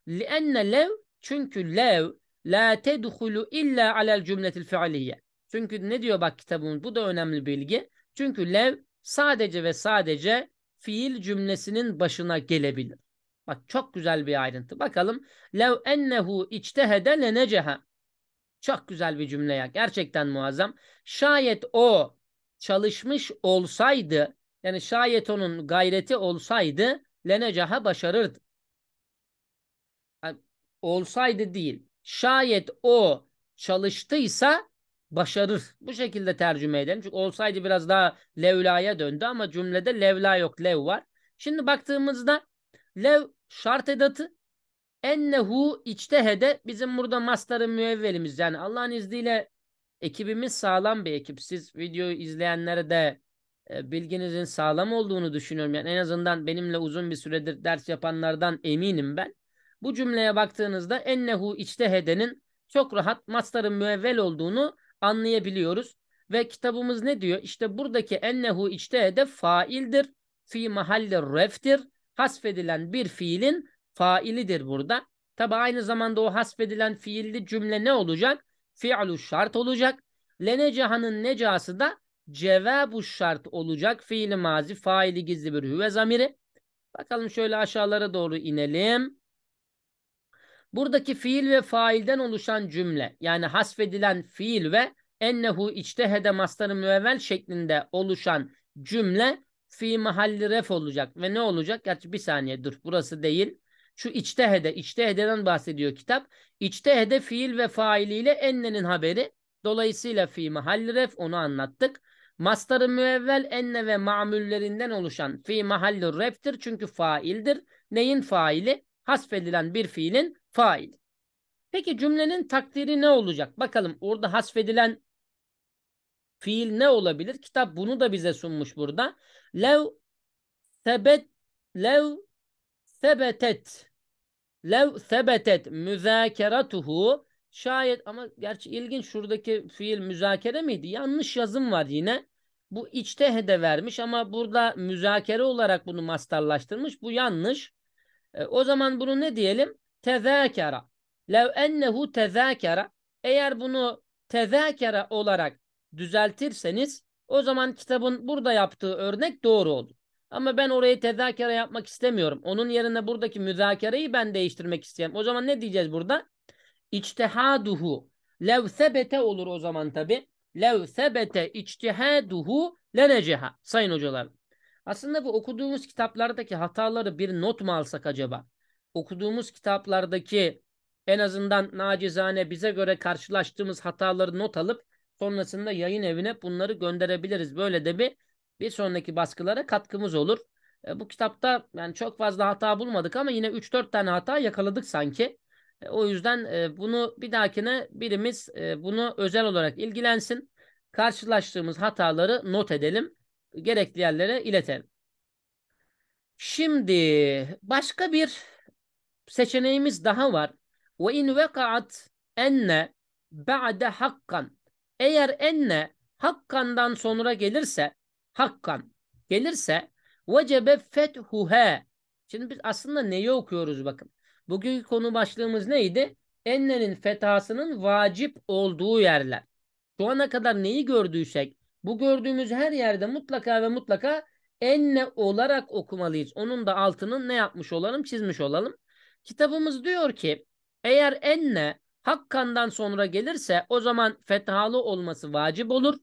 Lienne lev çünkü lev la tedhulu illa alel cümletil fiiliye. Çünkü ne diyor bak kitabımız bu da önemli bilgi. Çünkü lev sadece ve sadece fiil cümlesinin başına gelebilir. Bak çok güzel bir ayrıntı. Bakalım. Lev ennehu içtehede leneceha. Çok güzel bir cümle ya. Gerçekten muazzam. Şayet o çalışmış olsaydı yani şayet onun gayreti olsaydı lenecaha başarırdı. Yani olsaydı değil. Şayet o çalıştıysa başarır. Bu şekilde tercüme edelim. Çünkü olsaydı biraz daha levlaya döndü ama cümlede levla yok lev var. Şimdi baktığımızda lev şart edatı ennehu içtehede bizim burada mastarın müevvelimiz yani Allah'ın izniyle ekibimiz sağlam bir ekip. Siz videoyu izleyenlere de e, bilginizin sağlam olduğunu düşünüyorum. Yani en azından benimle uzun bir süredir ders yapanlardan eminim ben. Bu cümleye baktığınızda ennehu içtehedenin çok rahat mastarın müevvel olduğunu anlayabiliyoruz. Ve kitabımız ne diyor? İşte buradaki ennehu içtehede faildir. Fi mahalle reftir. Hasfedilen bir fiilin failidir burada. Tabi aynı zamanda o hasfedilen fiilli cümle ne olacak? Fi'lu şart olacak. Lenecahanın necası da cevabu şart olacak. Fiili mazi, faili gizli bir hüve zamiri. Bakalım şöyle aşağılara doğru inelim. Buradaki fiil ve failden oluşan cümle yani hasfedilen fiil ve ennehu içtehede mastarı müevvel şeklinde oluşan cümle fi mahalli ref olacak. Ve ne olacak? Gerçi bir saniye dur burası değil. Şu içte hede, içte içtehededen bahsediyor kitap. İçtehede fiil ve failiyle ennenin haberi. Dolayısıyla fi mahall ref onu anlattık. Mastarı müevvel enne ve mamüllerinden oluşan fi mahalli reftir çünkü faildir. Neyin faili? Hasfedilen bir fiilin faili. Peki cümlenin takdiri ne olacak? Bakalım orada hasfedilen fiil ne olabilir? Kitap bunu da bize sunmuş burada. Lev sebet lev sebetet Lev sebetet müzakeratuhu şayet ama gerçi ilginç şuradaki fiil müzakere miydi? Yanlış yazım var yine. Bu içte de vermiş ama burada müzakere olarak bunu mastarlaştırmış. Bu yanlış. E, o zaman bunu ne diyelim? Tezakara. Lev ennehu tezakara. Eğer bunu tezakara olarak düzeltirseniz o zaman kitabın burada yaptığı örnek doğru olur. Ama ben orayı tezakere yapmak istemiyorum. Onun yerine buradaki müzakereyi ben değiştirmek istiyorum. O zaman ne diyeceğiz burada? İçtihaduhu. Lev sebete olur o zaman tabi. Lev sebete içtihaduhu leneceha. Sayın hocalar. Aslında bu okuduğumuz kitaplardaki hataları bir not mu alsak acaba? Okuduğumuz kitaplardaki en azından nacizane bize göre karşılaştığımız hataları not alıp sonrasında yayın evine bunları gönderebiliriz. Böyle de bir bir sonraki baskılara katkımız olur. E, bu kitapta yani çok fazla hata bulmadık ama yine 3-4 tane hata yakaladık sanki. E, o yüzden e, bunu bir dahakine birimiz e, bunu özel olarak ilgilensin. Karşılaştığımız hataları not edelim. Gerekli yerlere iletelim. Şimdi başka bir seçeneğimiz daha var. Ve in vekaat enne ba'de hakkan. Eğer enne hakkandan sonra gelirse hakkan gelirse vecebe fethuhe. Şimdi biz aslında neyi okuyoruz bakın. Bugünkü konu başlığımız neydi? Enne'nin fethasının vacip olduğu yerler. Şu ana kadar neyi gördüysek bu gördüğümüz her yerde mutlaka ve mutlaka enne olarak okumalıyız. Onun da altının ne yapmış olalım çizmiş olalım. Kitabımız diyor ki eğer enne Hakkan'dan sonra gelirse o zaman fethalı olması vacip olur.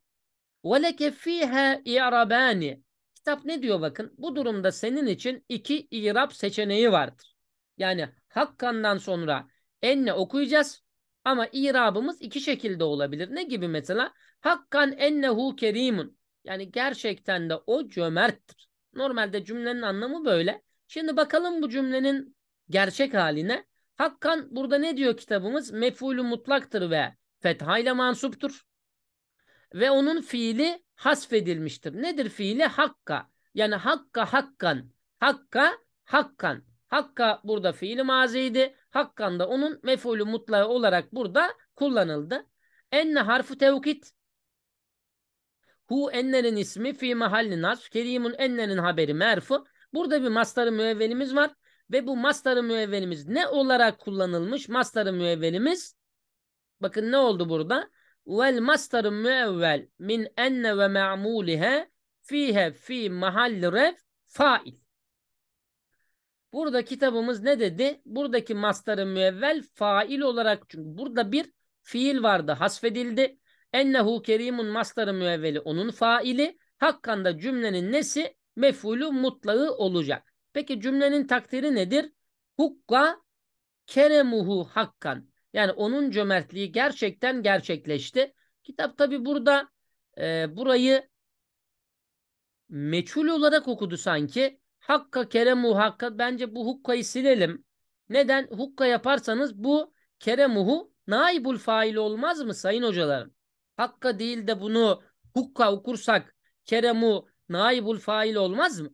وَلَكَ ف۪يهَا اِعْرَبَانِ Kitap ne diyor bakın? Bu durumda senin için iki irab seçeneği vardır. Yani Hakkan'dan sonra enne okuyacağız ama irabımız iki şekilde olabilir. Ne gibi mesela? Hakkan ennehu kerimun. Yani gerçekten de o cömerttir. Normalde cümlenin anlamı böyle. Şimdi bakalım bu cümlenin gerçek haline. Hakkan burada ne diyor kitabımız? Mefulü mutlaktır ve fethayla mansuptur ve onun fiili hasfedilmiştir. Nedir fiili? Hakka. Yani hakka hakkan. Hakka hakkan. Hakka burada fiili maziydi. Hakkan da onun mefulü mutlağı olarak burada kullanıldı. Enne harfu tevkit. Hu ennenin ismi fi mahalli nas. Kerimun ennenin haberi merfu. Burada bir mastarı müevvelimiz var. Ve bu mastarı müevvelimiz ne olarak kullanılmış? Mastarı müevvelimiz bakın ne oldu burada? Vel mastarı müevvel min enne ve me'mulihe fihe fi mahalli ref fail. Burada kitabımız ne dedi? Buradaki mastarı müevvel fail olarak çünkü burada bir fiil vardı hasfedildi. Ennehu kerimun mastarı müevveli onun faili. Hakkanda cümlenin nesi? Mefulü mutlağı olacak. Peki cümlenin takdiri nedir? Hukka keremuhu hakkan. Yani onun cömertliği gerçekten gerçekleşti. Kitap tabi burada e, burayı meçhul olarak okudu sanki. Hakka keremuhu hakka bence bu hukkayı silelim. Neden? Hukka yaparsanız bu keremuhu naibul fail olmaz mı sayın hocalarım? Hakka değil de bunu hukka okursak keremu naibul fail olmaz mı?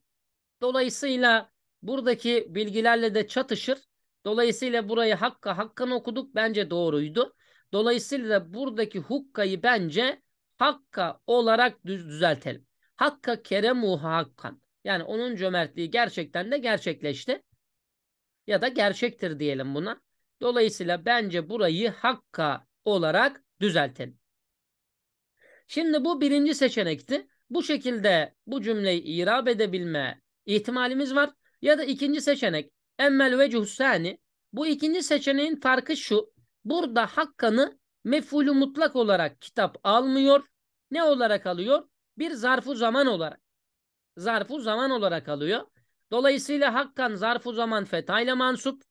Dolayısıyla buradaki bilgilerle de çatışır. Dolayısıyla burayı hakka hakkını okuduk bence doğruydu. Dolayısıyla da buradaki hukkayı bence hakka olarak düzeltelim. Hakka keremuha hakkan. Yani onun cömertliği gerçekten de gerçekleşti. Ya da gerçektir diyelim buna. Dolayısıyla bence burayı hakka olarak düzeltelim. Şimdi bu birinci seçenekti. Bu şekilde bu cümleyi irab edebilme ihtimalimiz var. Ya da ikinci seçenek Emmel ve sani. Bu ikinci seçeneğin farkı şu. Burada Hakka'nı mefulü mutlak olarak kitap almıyor. Ne olarak alıyor? Bir zarfu zaman olarak. Zarfu zaman olarak alıyor. Dolayısıyla Hakkan zarfu zaman fetayla mansup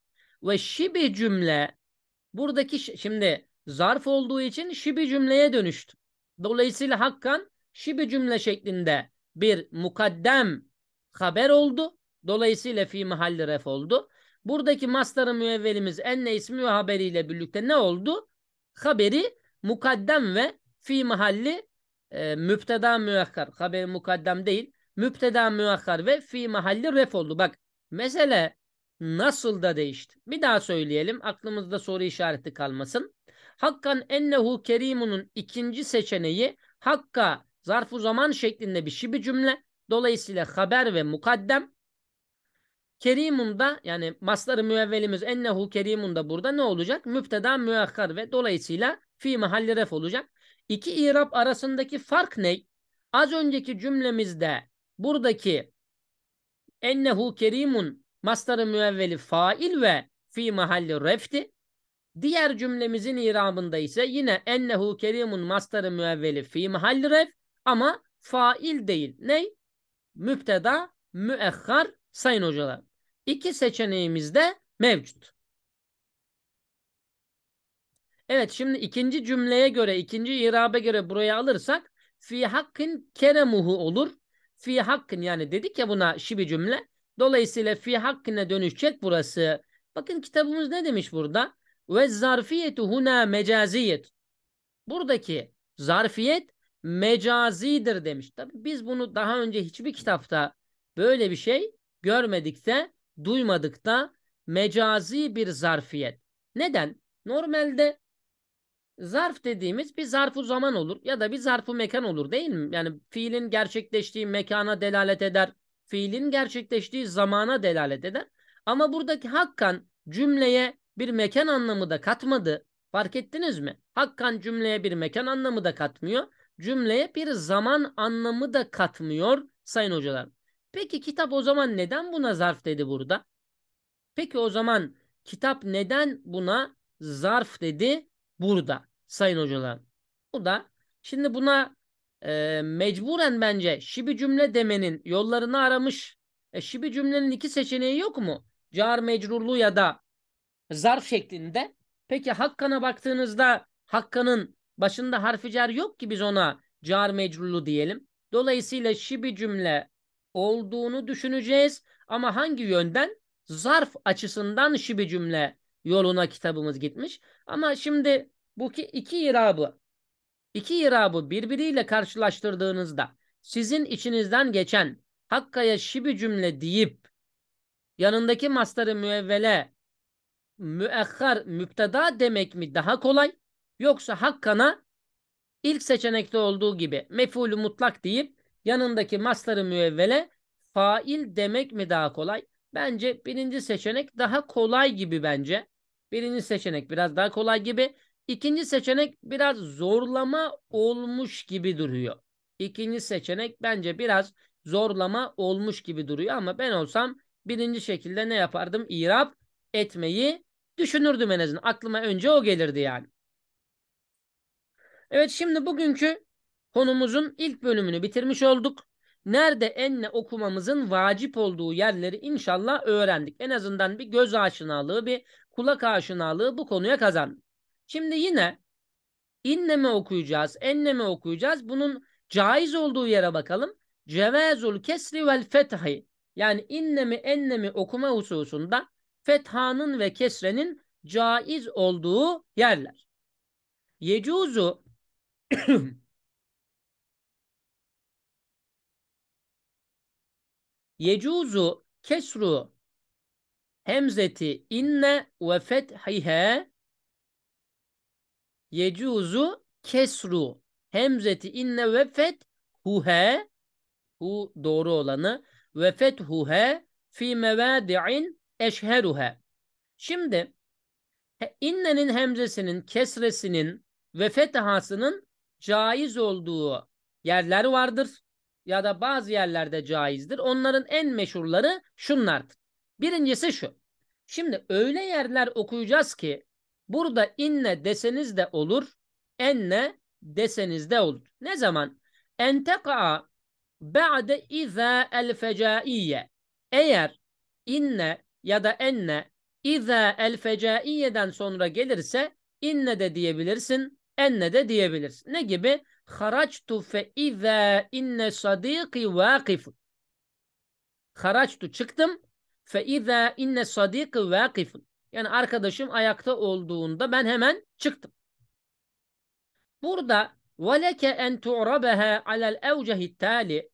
ve şibi cümle buradaki şimdi zarf olduğu için şibi cümleye dönüştü. Dolayısıyla Hakkan şibi cümle şeklinde bir mukaddem haber oldu Dolayısıyla fi mahalli ref oldu. Buradaki mastarı müevvelimiz enne ismi ve haberiyle birlikte ne oldu? Haberi mukaddem ve fi mahalli e, müpteda müekkar. Haberi mukaddem değil. Müpteda müekkar ve fi mahalli ref oldu. Bak mesele nasıl da değişti. Bir daha söyleyelim. Aklımızda soru işareti kalmasın. Hakkan ennehu kerimunun ikinci seçeneği hakka zarfu zaman şeklinde bir şibi cümle. Dolayısıyla haber ve mukaddem Kerimun da yani masları müevvelimiz ennehu kerimun da burada ne olacak? Müfteda müekkar ve dolayısıyla fi mahalli ref olacak. İki irap arasındaki fark ne? Az önceki cümlemizde buradaki ennehu kerimun masları müevveli fail ve fi mahalli refti. Diğer cümlemizin irabında ise yine ennehu kerimun masları müevveli fi mahalli ref ama fail değil. Ney? Müpteda müekhar sayın hocalar. İki seçeneğimiz de mevcut. Evet şimdi ikinci cümleye göre, ikinci irabe göre buraya alırsak fi hakkın keremuhu olur. Fi hakkın yani dedik ya buna şibi cümle. Dolayısıyla fi hakkına dönüşecek burası. Bakın kitabımız ne demiş burada? Ve zarfiyetu huna mecaziyet. Buradaki zarfiyet mecazidir demiş. Tabi biz bunu daha önce hiçbir kitapta böyle bir şey görmedik de duymadıkta mecazi bir zarfiyet. Neden? Normalde zarf dediğimiz bir zarfı zaman olur ya da bir zarfı mekan olur değil mi? Yani fiilin gerçekleştiği mekana delalet eder. Fiilin gerçekleştiği zamana delalet eder. Ama buradaki hakkan cümleye bir mekan anlamı da katmadı. Fark ettiniz mi? Hakkan cümleye bir mekan anlamı da katmıyor. Cümleye bir zaman anlamı da katmıyor sayın hocalar. Peki kitap o zaman neden buna zarf dedi burada? Peki o zaman kitap neden buna zarf dedi burada sayın hocalar? Bu da şimdi buna e, mecburen bence şibi cümle demenin yollarını aramış. E, şibi cümlenin iki seçeneği yok mu? Car mecrurlu ya da zarf şeklinde. Peki Hakkan'a baktığınızda Hakkan'ın başında harfi cer yok ki biz ona car mecrurlu diyelim. Dolayısıyla şibi cümle olduğunu düşüneceğiz. Ama hangi yönden? Zarf açısından şibi cümle yoluna kitabımız gitmiş. Ama şimdi bu iki irabı iki irabı birbiriyle karşılaştırdığınızda sizin içinizden geçen Hakka'ya şibi cümle deyip yanındaki mastarı müevvele müekkar müpteda demek mi daha kolay yoksa Hakka'na ilk seçenekte olduğu gibi mefulü mutlak deyip yanındaki masları müevvele fail demek mi daha kolay? Bence birinci seçenek daha kolay gibi bence. Birinci seçenek biraz daha kolay gibi. İkinci seçenek biraz zorlama olmuş gibi duruyor. İkinci seçenek bence biraz zorlama olmuş gibi duruyor ama ben olsam birinci şekilde ne yapardım? İrap etmeyi düşünürdüm en azından. Aklıma önce o gelirdi yani. Evet şimdi bugünkü konumuzun ilk bölümünü bitirmiş olduk. Nerede enne okumamızın vacip olduğu yerleri inşallah öğrendik. En azından bir göz aşinalığı, bir kulak aşinalığı bu konuya kazandık. Şimdi yine inne mi okuyacağız, enne mi okuyacağız? Bunun caiz olduğu yere bakalım. Cevazul kesri vel fethi. Yani inne mi enne mi okuma hususunda fethanın ve kesrenin caiz olduğu yerler. Yecuzu Yecuzu kesru hemzeti inne ve fethihe yecuzu kesru hemzeti inne ve fethuhe hu doğru olanı ve fethuhe fi mevadi'in eşheruhe şimdi innenin hemzesinin kesresinin ve fethasının caiz olduğu yerler vardır ya da bazı yerlerde caizdir. Onların en meşhurları şunlardır. Birincisi şu. Şimdi öyle yerler okuyacağız ki burada inne deseniz de olur, enne deseniz de olur. Ne zaman? Enteka'a ba'de izâ el fecaiye. Eğer inne ya da enne izâ el fecaiyeden sonra gelirse inne de diyebilirsin, enne de diyebilirsin. Ne gibi? Haraçtu fe izâ inne sadîki vâkifun. Haraçtu çıktım. Fe izâ inne sadîki vâkifun. Yani arkadaşım ayakta olduğunda ben hemen çıktım. Burada veleke en tu'rabaha alel evcehi tali.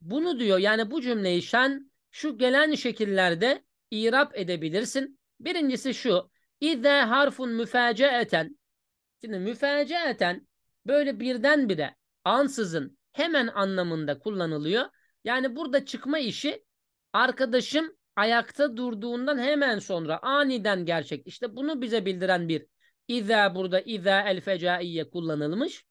Bunu diyor yani bu cümleyi sen şu gelen şekillerde irap edebilirsin. Birincisi şu. İze harfun müfaceeten. Şimdi müfaceeten böyle birdenbire ansızın hemen anlamında kullanılıyor. Yani burada çıkma işi arkadaşım ayakta durduğundan hemen sonra aniden gerçek. İşte bunu bize bildiren bir iza burada iza el fecaiye kullanılmış.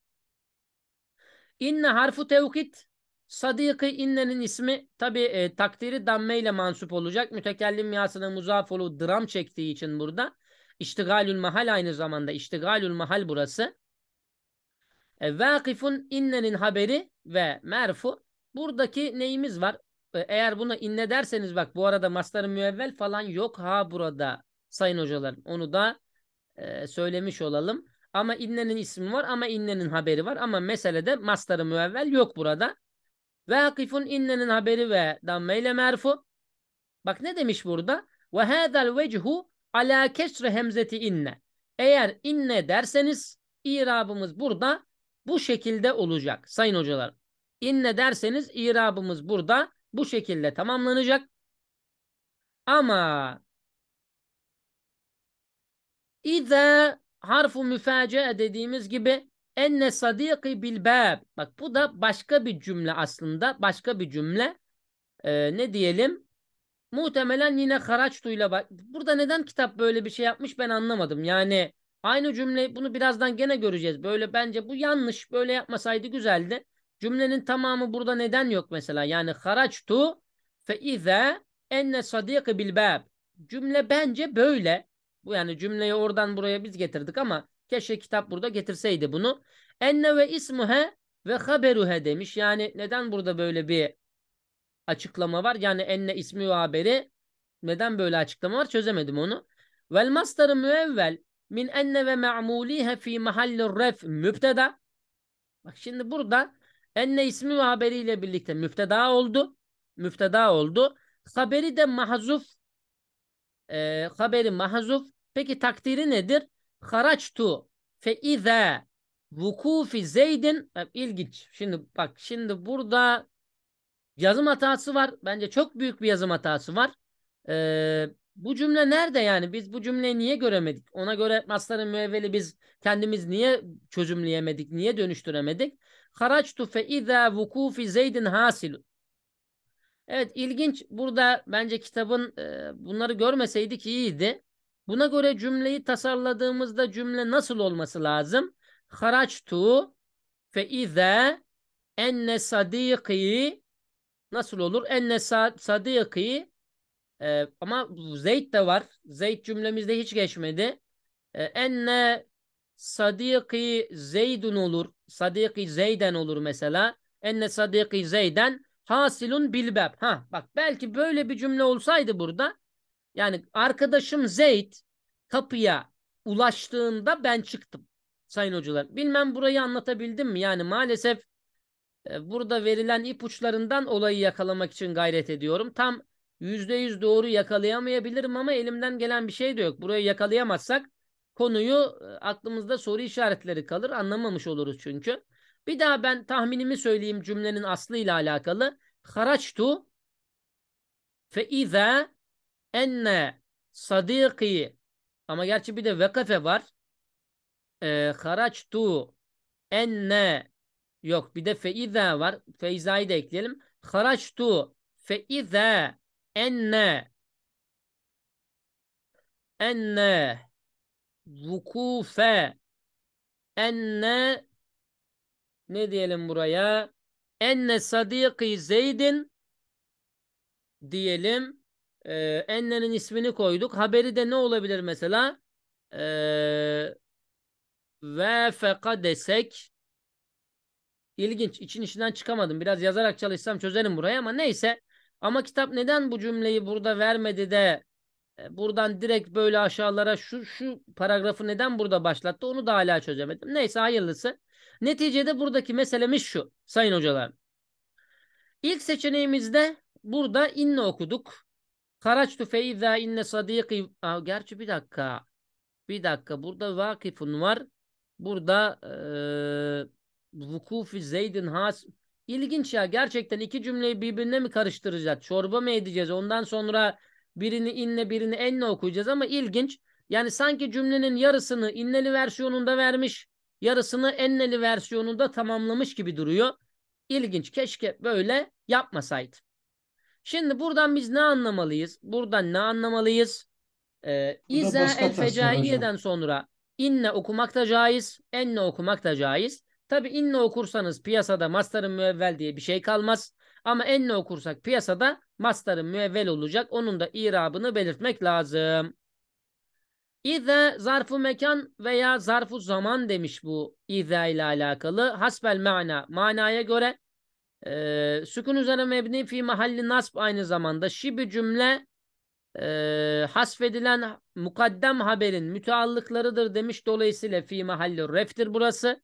İnne harfu tevkit Sadiki innenin ismi tabi e, takdiri damme ile mansup olacak. Mütekellim yasına muzafolu dram çektiği için burada. İştigalül mahal aynı zamanda. İştigalül mahal burası. E, vakifun innenin haberi ve merfu. Buradaki neyimiz var? E, eğer buna inne derseniz bak bu arada masların müevvel falan yok ha burada sayın hocalar Onu da e, söylemiş olalım. Ama innenin ismi var ama innenin haberi var. Ama meselede mastarı müevvel yok burada. Vakifun innenin haberi ve dammeyle merfu. Bak ne demiş burada? Ve hadal vechu ala kesre hemzeti inne. Eğer inne derseniz irabımız burada bu şekilde olacak sayın hocalar. İnne derseniz irabımız burada bu şekilde tamamlanacak. Ama İza harfu müfacaa dediğimiz gibi enne sadiki bil bab. Bak bu da başka bir cümle aslında. Başka bir cümle. Ee, ne diyelim? Muhtemelen yine haraç tuyla bak. Burada neden kitap böyle bir şey yapmış ben anlamadım. Yani Aynı cümle bunu birazdan gene göreceğiz. Böyle bence bu yanlış. Böyle yapmasaydı güzeldi. Cümlenin tamamı burada neden yok mesela? Yani haraçtu fe ize enne sadiki bil bab. Cümle bence böyle. Bu yani cümleyi oradan buraya biz getirdik ama keşke kitap burada getirseydi bunu. Enne ve ismuhe ve haberuhe demiş. Yani neden burada böyle bir açıklama var? Yani enne ismi ve haberi neden böyle açıklama var? Çözemedim onu. Vel masterı müevvel min enne ve me'mulihe fi mahalli ref mübteda. Bak şimdi burada enne ismi ve haberiyle birlikte müfteda oldu. Müfteda oldu. Haberi de mahzuf. E, haberi mahzuf. Peki takdiri nedir? Haraçtu fe izâ vukufi zeydin. E, Şimdi bak şimdi burada yazım hatası var. Bence çok büyük bir yazım hatası var. E, bu cümle nerede yani? Biz bu cümleyi niye göremedik? Ona göre masların müevveli biz kendimiz niye çözümleyemedik? Niye dönüştüremedik? Haraçtu fe izâ vukufi zeydin hasil. Evet ilginç burada bence kitabın e, bunları görmeseydik iyiydi. Buna göre cümleyi tasarladığımızda cümle nasıl olması lazım? Haraçtu fe izâ enne sadîkî nasıl olur? Enne sadîkî e, ama Zeyd de var. Zeyd cümlemizde hiç geçmedi. E, enne sadiki Zeydun olur. Sadiki Zeyden olur mesela. Enne sadiki Zeyden hasilun bilbeb. Ha bak belki böyle bir cümle olsaydı burada. Yani arkadaşım Zeyd kapıya ulaştığında ben çıktım. Sayın hocalar. Bilmem burayı anlatabildim mi? Yani maalesef e, burada verilen ipuçlarından olayı yakalamak için gayret ediyorum. Tam yüzde yüz doğru yakalayamayabilirim ama elimden gelen bir şey de yok. Burayı yakalayamazsak konuyu e, aklımızda soru işaretleri kalır. Anlamamış oluruz çünkü. Bir daha ben tahminimi söyleyeyim cümlenin aslıyla alakalı. Haraçtu fe izâ enne sadîkî ama gerçi bir de vekafe var. Ee, haraçtu enne yok bir de feiza var. Feiza'yı da ekleyelim. Haraçtu feiza enne enne vukufe enne ne diyelim buraya enne sadiki zeydin diyelim e, ennenin ismini koyduk haberi de ne olabilir mesela e, ee, ve feka desek ilginç için içinden çıkamadım biraz yazarak çalışsam çözerim burayı ama neyse ama kitap neden bu cümleyi burada vermedi de e, buradan direkt böyle aşağılara şu şu paragrafı neden burada başlattı onu da hala çözemedim. Neyse hayırlısı. Neticede buradaki meselemiz şu sayın hocalar. İlk seçeneğimizde burada inne okuduk. Karaçtu fe inne sadîkî. Gerçi bir dakika. Bir dakika burada vakifun var. Burada e, vukufi zeydin has İlginç ya gerçekten iki cümleyi birbirine mi karıştıracağız? Çorba mı edeceğiz? Ondan sonra birini inle birini enle okuyacağız ama ilginç. Yani sanki cümlenin yarısını inneli versiyonunda vermiş, yarısını enneli versiyonunda tamamlamış gibi duruyor. İlginç. Keşke böyle yapmasaydı. Şimdi buradan biz ne anlamalıyız? Buradan ne anlamalıyız? Ee, İza el fecaiye'den sonra inne okumak da caiz, enne okumak da caiz. Tabi inne okursanız piyasada mastarın müevvel diye bir şey kalmaz. Ama enne okursak piyasada mastarın müevvel olacak. Onun da irabını belirtmek lazım. İze zarfı mekan veya zarfı zaman demiş bu ize ile alakalı. Hasbel mana manaya göre e, sükun üzerine mebni fi mahalli nasb aynı zamanda şibi cümle e, hasfedilen mukaddem haberin müteallıklarıdır demiş. Dolayısıyla fi mahalli reftir burası.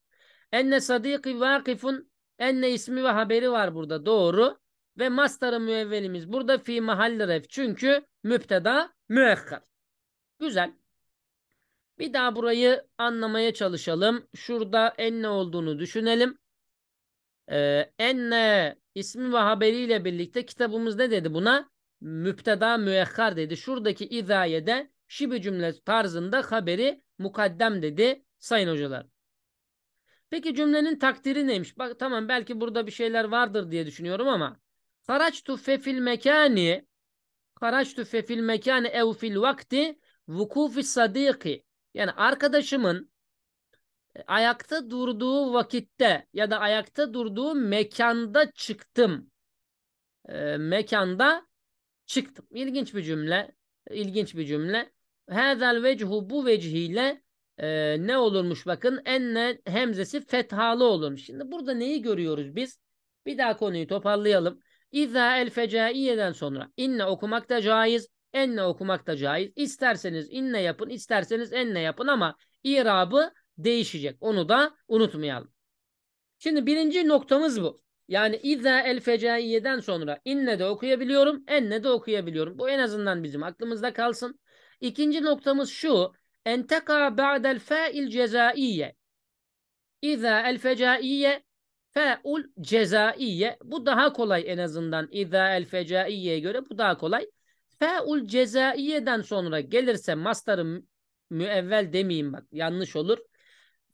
Enne sadiki vakifun enne ismi ve haberi var burada doğru. Ve mastarı müevvelimiz burada fi mahalli ref. Çünkü müpteda müekkar. Güzel. Bir daha burayı anlamaya çalışalım. Şurada enne olduğunu düşünelim. Ee, enne ismi ve haberiyle birlikte kitabımız ne dedi buna? Müpteda müekkar dedi. Şuradaki idayede şibi cümle tarzında haberi mukaddem dedi sayın hocalar. Peki cümlenin takdiri neymiş? Bak tamam belki burada bir şeyler vardır diye düşünüyorum ama Haraçtu fefil mekani Haraçtu fefil mekani ev fil vakti vukufi sadiki yani arkadaşımın e, ayakta durduğu vakitte ya da ayakta durduğu mekanda çıktım. E, mekanda çıktım. İlginç bir cümle. İlginç bir cümle. Hazel vecihu bu vecihiyle e, ne olurmuş bakın enne hemzesi fethalı olurmuş. Şimdi burada neyi görüyoruz biz? Bir daha konuyu toparlayalım. İza el fecaiyeden sonra inne okumak da caiz, enne okumak da caiz. İsterseniz inne yapın, isterseniz enne yapın ama irabı değişecek. Onu da unutmayalım. Şimdi birinci noktamız bu. Yani İza el fecaiyeden sonra inne de okuyabiliyorum, enne de okuyabiliyorum. Bu en azından bizim aklımızda kalsın. İkinci noktamız şu en teka ba'del fa'il cezaiye. İza el fecaiye fe'ul cezaiye. Bu daha kolay en azından. İza el fecaiye'ye göre bu daha kolay. Fe'ul cezaiyeden sonra gelirse mastarı müevvel demeyeyim bak yanlış olur.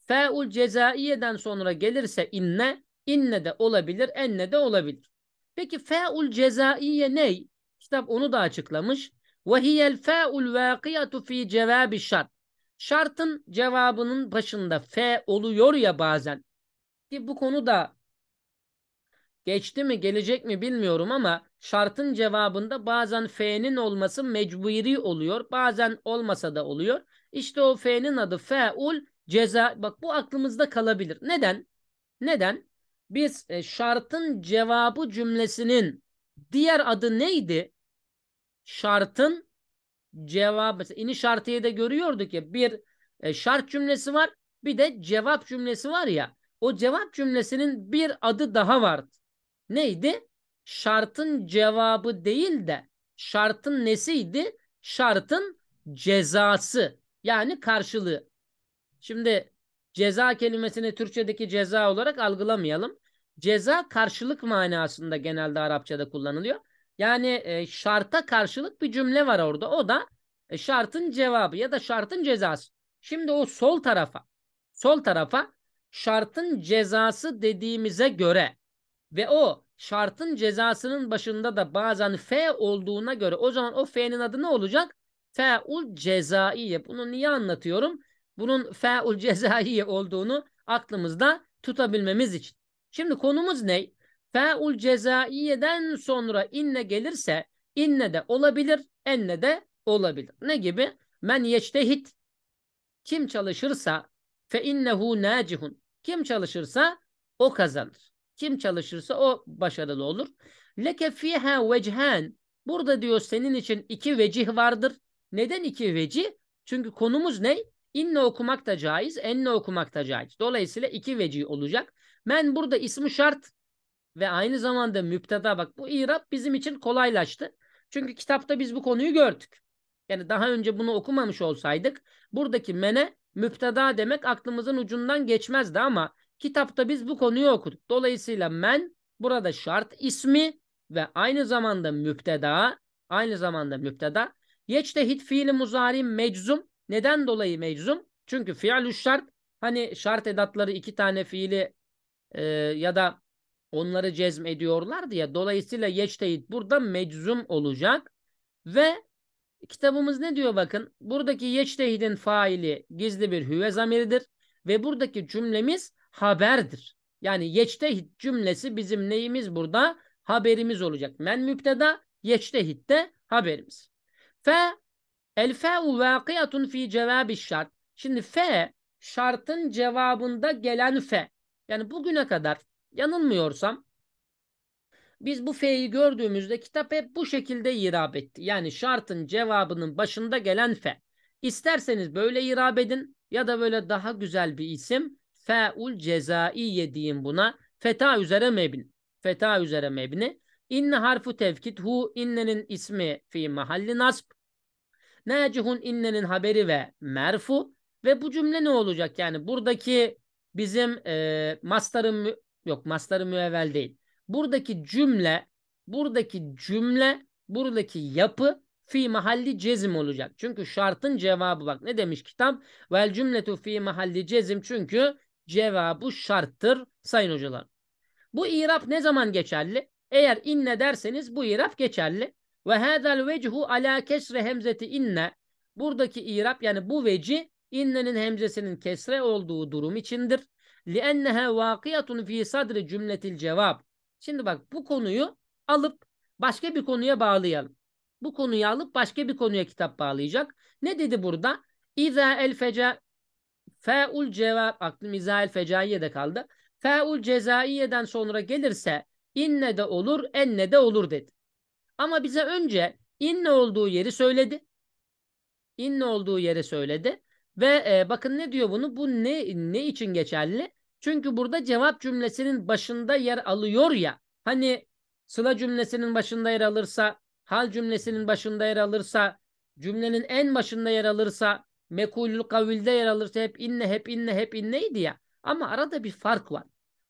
Fe'ul cezaiyeden sonra gelirse inne, inne de olabilir, enne de olabilir. Peki fe'ul cezaiye ney? Kitap onu da açıklamış. Ve hiyel fe'ul vâkiyatu fî cevâbi şart. Şartın cevabının başında F oluyor ya bazen. Ki bu konu da geçti mi gelecek mi bilmiyorum ama şartın cevabında bazen F'nin olması mecburi oluyor. Bazen olmasa da oluyor. İşte o F'nin adı fe'ul ceza. Bak bu aklımızda kalabilir. Neden? Neden? Biz e, şartın cevabı cümlesinin diğer adı neydi? Şartın cevap İni ini şartiye de görüyorduk ya bir e, şart cümlesi var bir de cevap cümlesi var ya o cevap cümlesinin bir adı daha vardı. Neydi? Şartın cevabı değil de şartın nesiydi? Şartın cezası yani karşılığı. Şimdi ceza kelimesini Türkçedeki ceza olarak algılamayalım. Ceza karşılık manasında genelde Arapçada kullanılıyor. Yani e, şarta karşılık bir cümle var orada. O da e, şartın cevabı ya da şartın cezası. Şimdi o sol tarafa, sol tarafa şartın cezası dediğimize göre ve o şartın cezasının başında da bazen F olduğuna göre o zaman o F'nin adı ne olacak? Ful cezaiye. Bunu niye anlatıyorum? Bunun ful cezaiye olduğunu aklımızda tutabilmemiz için. Şimdi konumuz ne? Fe'ul cezaiyeden sonra inne gelirse inne de olabilir, enne de olabilir. Ne gibi? Men yeçtehit. Kim çalışırsa fe innehu nacihun. Kim çalışırsa o kazanır. Kim çalışırsa o başarılı olur. Leke fiha vecihen. Burada diyor senin için iki vecih vardır. Neden iki vecih? Çünkü konumuz ne? İnne okumak da caiz, enne okumak da caiz. Dolayısıyla iki vecih olacak. Men burada ismi şart ve aynı zamanda müpteda bak bu irap bizim için kolaylaştı. Çünkü kitapta biz bu konuyu gördük. Yani daha önce bunu okumamış olsaydık buradaki mene müpteda demek aklımızın ucundan geçmezdi ama kitapta biz bu konuyu okuduk. Dolayısıyla men burada şart ismi ve aynı zamanda müpteda aynı zamanda müpteda yeçtehit fiili muzari meczum neden dolayı meczum? Çünkü fiilü şart hani şart edatları iki tane fiili e, ya da onları cezm ediyorlardı ya. Dolayısıyla yeçteyit burada meczum olacak ve kitabımız ne diyor bakın. Buradaki yeçteyitin faili gizli bir hüve zamiridir ve buradaki cümlemiz haberdir. Yani yeçteyit cümlesi bizim neyimiz burada? Haberimiz olacak. Men mübteda, yeçtehit de haberimiz. Fe el fe'u vakiyatun fi cevabi şart. Şimdi fe şartın cevabında gelen fe. Yani bugüne kadar Yanılmıyorsam biz bu F'yi gördüğümüzde kitap hep bu şekilde irab etti. Yani şartın cevabının başında gelen F. İsterseniz böyle irab edin ya da böyle daha güzel bir isim Fe'ul cezaiye diyeyim buna. Feta üzere mebni. Feta üzere mebni. İnne harfu tevkit hu innenin ismi fi mahalli nasb. Nacihun innenin haberi ve merfu. Ve bu cümle ne olacak? Yani buradaki bizim e, mastarın Yok masları müevvel değil. Buradaki cümle, buradaki cümle, buradaki yapı fi mahalli cezim olacak. Çünkü şartın cevabı bak ne demiş kitap? Vel cümletu fi mahalli cezim çünkü cevabı şarttır sayın hocalar. Bu irap ne zaman geçerli? Eğer inne derseniz bu irap geçerli. Ve hadal vechu ala kesre hemzeti inne. Buradaki irap yani bu veci innenin hemzesinin kesre olduğu durum içindir. لِأَنَّهَا وَاقِيَةٌ ف۪ي صَدْرِ cümletil cevap. Şimdi bak bu konuyu alıp başka bir konuya bağlayalım. Bu konuyu alıp başka bir konuya kitap bağlayacak. Ne dedi burada? İza el feca feul cevap aklım İza el de kaldı. Feul cezaiyeden sonra gelirse inne de olur enne de olur dedi. Ama bize önce inne olduğu yeri söyledi. İnne olduğu yere söyledi. Ve e, bakın ne diyor bunu? Bu ne ne için geçerli? Çünkü burada cevap cümlesinin başında yer alıyor ya. Hani sıla cümlesinin başında yer alırsa, hal cümlesinin başında yer alırsa, cümlenin en başında yer alırsa, mekulül kavilde yer alırsa hep inne hep inne hep inneydi ya. Ama arada bir fark var.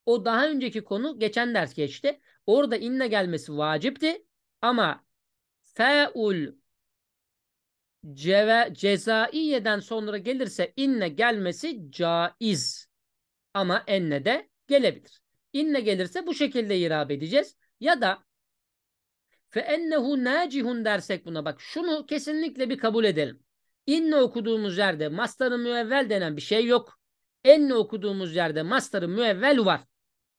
O daha önceki konu geçen ders geçti. Orada inne gelmesi vacipti ama feul ceve, cezaiyeden sonra gelirse inne gelmesi caiz. Ama enne de gelebilir. İnne gelirse bu şekilde irab edeceğiz. Ya da fe ennehu nacihun dersek buna bak. Şunu kesinlikle bir kabul edelim. İnne okuduğumuz yerde mastarı müevvel denen bir şey yok. Enne okuduğumuz yerde mastarı müevvel var.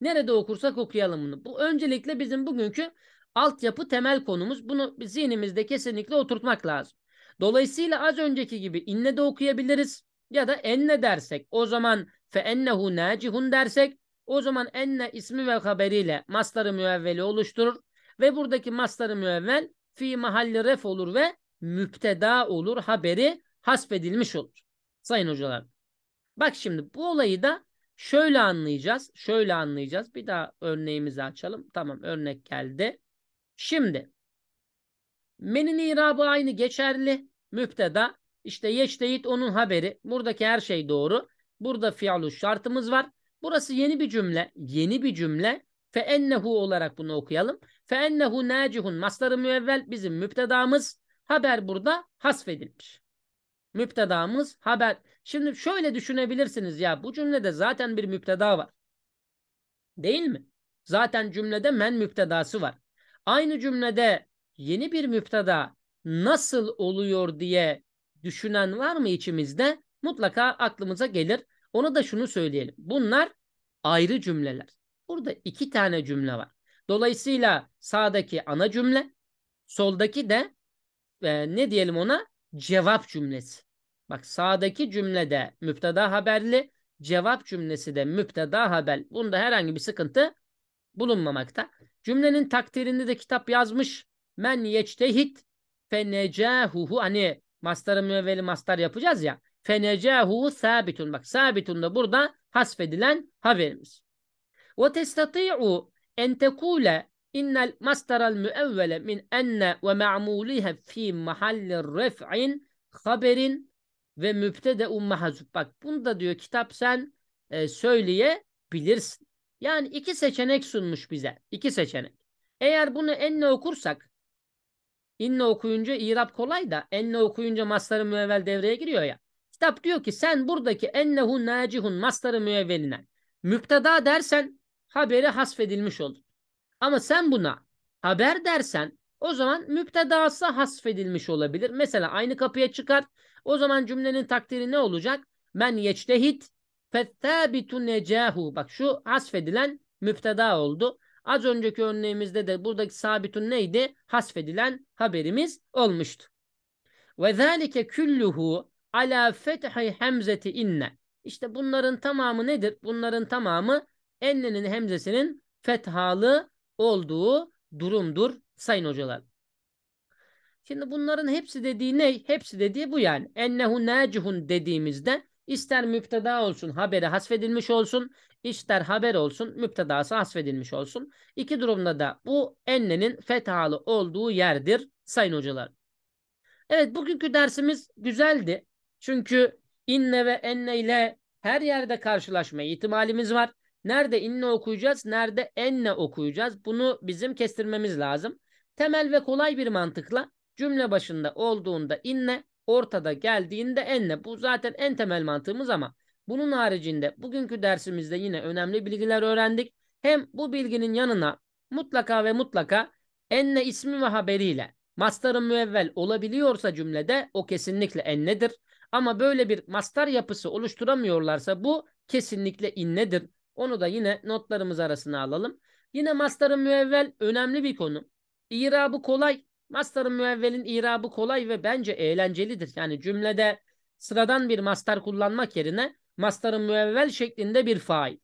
Nerede okursak okuyalım bunu. Bu öncelikle bizim bugünkü altyapı temel konumuz. Bunu zihnimizde kesinlikle oturtmak lazım. Dolayısıyla az önceki gibi inne de okuyabiliriz ya da enne dersek o zaman fe ennehu nacihun dersek o zaman enne ismi ve haberiyle masları müevveli oluşturur ve buradaki masları müevvel fi mahalli ref olur ve müpteda olur haberi hasbedilmiş olur. Sayın hocalar bak şimdi bu olayı da şöyle anlayacağız şöyle anlayacağız bir daha örneğimizi açalım tamam örnek geldi. Şimdi Menin irabı aynı geçerli. Müpteda. İşte yeçteyit onun haberi. Buradaki her şey doğru. Burada fialu şartımız var. Burası yeni bir cümle. Yeni bir cümle. Fe ennehu olarak bunu okuyalım. Fe ennehu nacihun. Masları müevvel bizim müptedamız. Haber burada hasfedilmiş. Müptedamız haber. Şimdi şöyle düşünebilirsiniz ya bu cümlede zaten bir müpteda var. Değil mi? Zaten cümlede men müptedası var. Aynı cümlede yeni bir müpteda nasıl oluyor diye düşünen var mı içimizde? Mutlaka aklımıza gelir. Onu da şunu söyleyelim. Bunlar ayrı cümleler. Burada iki tane cümle var. Dolayısıyla sağdaki ana cümle, soldaki de e, ne diyelim ona? Cevap cümlesi. Bak sağdaki cümlede müpteda haberli, cevap cümlesi de müpteda haber. Bunda herhangi bir sıkıntı bulunmamakta. Cümlenin takdirinde de kitap yazmış. Men yectehid fenecehuhu hani mastarı müvveli mastar yapacağız ya. Fenecehuhu sabitun. Bak sabitun da burada hasfedilen haberimiz. Ve testati'u en tekule innel mastaral müevvele min enne ve ma'mulihe fi mahalli ref'in haberin ve mübtedeun mahzup. Bak bunu da diyor kitap sen e, söyleyebilirsin. Yani iki seçenek sunmuş bize. iki seçenek. Eğer bunu enne okursak İnne okuyunca irap kolay da enne okuyunca mastarı müevvel devreye giriyor ya. Kitap diyor ki sen buradaki ennehu nacihun mastarı müevveline müpteda dersen haberi hasfedilmiş olur. Ama sen buna haber dersen o zaman müptedası hasfedilmiş olabilir. Mesela aynı kapıya çıkar. O zaman cümlenin takdiri ne olacak? Men yeçtehit fettabitu necahu. Bak şu hasfedilen müpteda oldu. Az önceki örneğimizde de buradaki sabitun neydi? Hasfedilen haberimiz olmuştu. Ve zâlike külluhu ala fethi hemzeti inne. İşte bunların tamamı nedir? Bunların tamamı ennenin hemzesinin fethalı olduğu durumdur sayın hocalar. Şimdi bunların hepsi dediği ne? Hepsi dediği bu yani. Ennehu nacihun dediğimizde İster müpteda olsun haberi hasfedilmiş olsun, ister haber olsun müptedası hasfedilmiş olsun. İki durumda da bu ennenin fethalı olduğu yerdir sayın hocalar. Evet bugünkü dersimiz güzeldi. Çünkü inne ve enne ile her yerde karşılaşma ihtimalimiz var. Nerede inne okuyacağız, nerede enne okuyacağız bunu bizim kestirmemiz lazım. Temel ve kolay bir mantıkla cümle başında olduğunda inne, ortada geldiğinde enle. Bu zaten en temel mantığımız ama bunun haricinde bugünkü dersimizde yine önemli bilgiler öğrendik. Hem bu bilginin yanına mutlaka ve mutlaka enne ismi ve haberiyle mastarın müevvel olabiliyorsa cümlede o kesinlikle ennedir. Ama böyle bir mastar yapısı oluşturamıyorlarsa bu kesinlikle innedir. Onu da yine notlarımız arasına alalım. Yine mastarın müevvel önemli bir konu. İrabı kolay Mastarın müevvelin irabı kolay ve bence eğlencelidir. Yani cümlede sıradan bir mastar kullanmak yerine mastarın müevvel şeklinde bir fail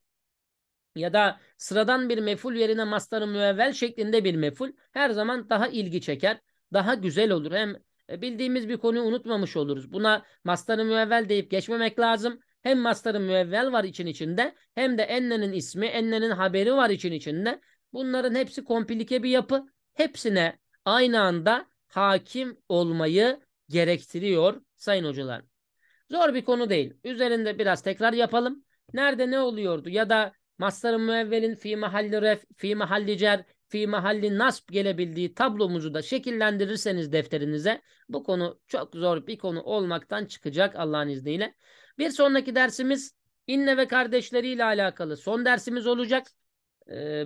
ya da sıradan bir meful yerine mastarın müevvel şeklinde bir meful her zaman daha ilgi çeker, daha güzel olur. Hem e, bildiğimiz bir konuyu unutmamış oluruz. Buna mastarın müevvel deyip geçmemek lazım. Hem mastarın müevvel var için içinde hem de ennenin ismi, ennenin haberi var için içinde. Bunların hepsi komplike bir yapı. Hepsine aynı anda hakim olmayı gerektiriyor sayın hocalar. Zor bir konu değil. Üzerinde biraz tekrar yapalım. Nerede ne oluyordu ya da mastarın müevvelin fi mahalli ref, fi mahalli cer, fi mahalli nasb gelebildiği tablomuzu da şekillendirirseniz defterinize bu konu çok zor bir konu olmaktan çıkacak Allah'ın izniyle. Bir sonraki dersimiz inne ve kardeşleriyle alakalı son dersimiz olacak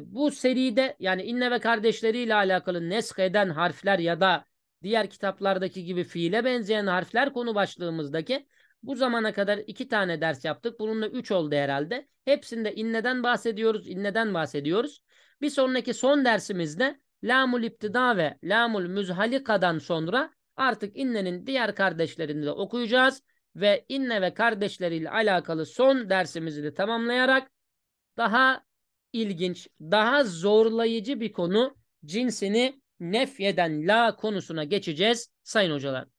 bu seride yani inne ve kardeşleriyle alakalı nesk eden harfler ya da diğer kitaplardaki gibi fiile benzeyen harfler konu başlığımızdaki bu zamana kadar iki tane ders yaptık. Bununla üç oldu herhalde. Hepsinde inneden bahsediyoruz, inneden bahsediyoruz. Bir sonraki son dersimizde lamul iptida ve lamul müzhalikadan sonra artık innenin diğer kardeşlerini de okuyacağız. Ve inne ve kardeşleriyle alakalı son dersimizi de tamamlayarak daha ilginç, daha zorlayıcı bir konu cinsini nefyeden la konusuna geçeceğiz sayın hocalar.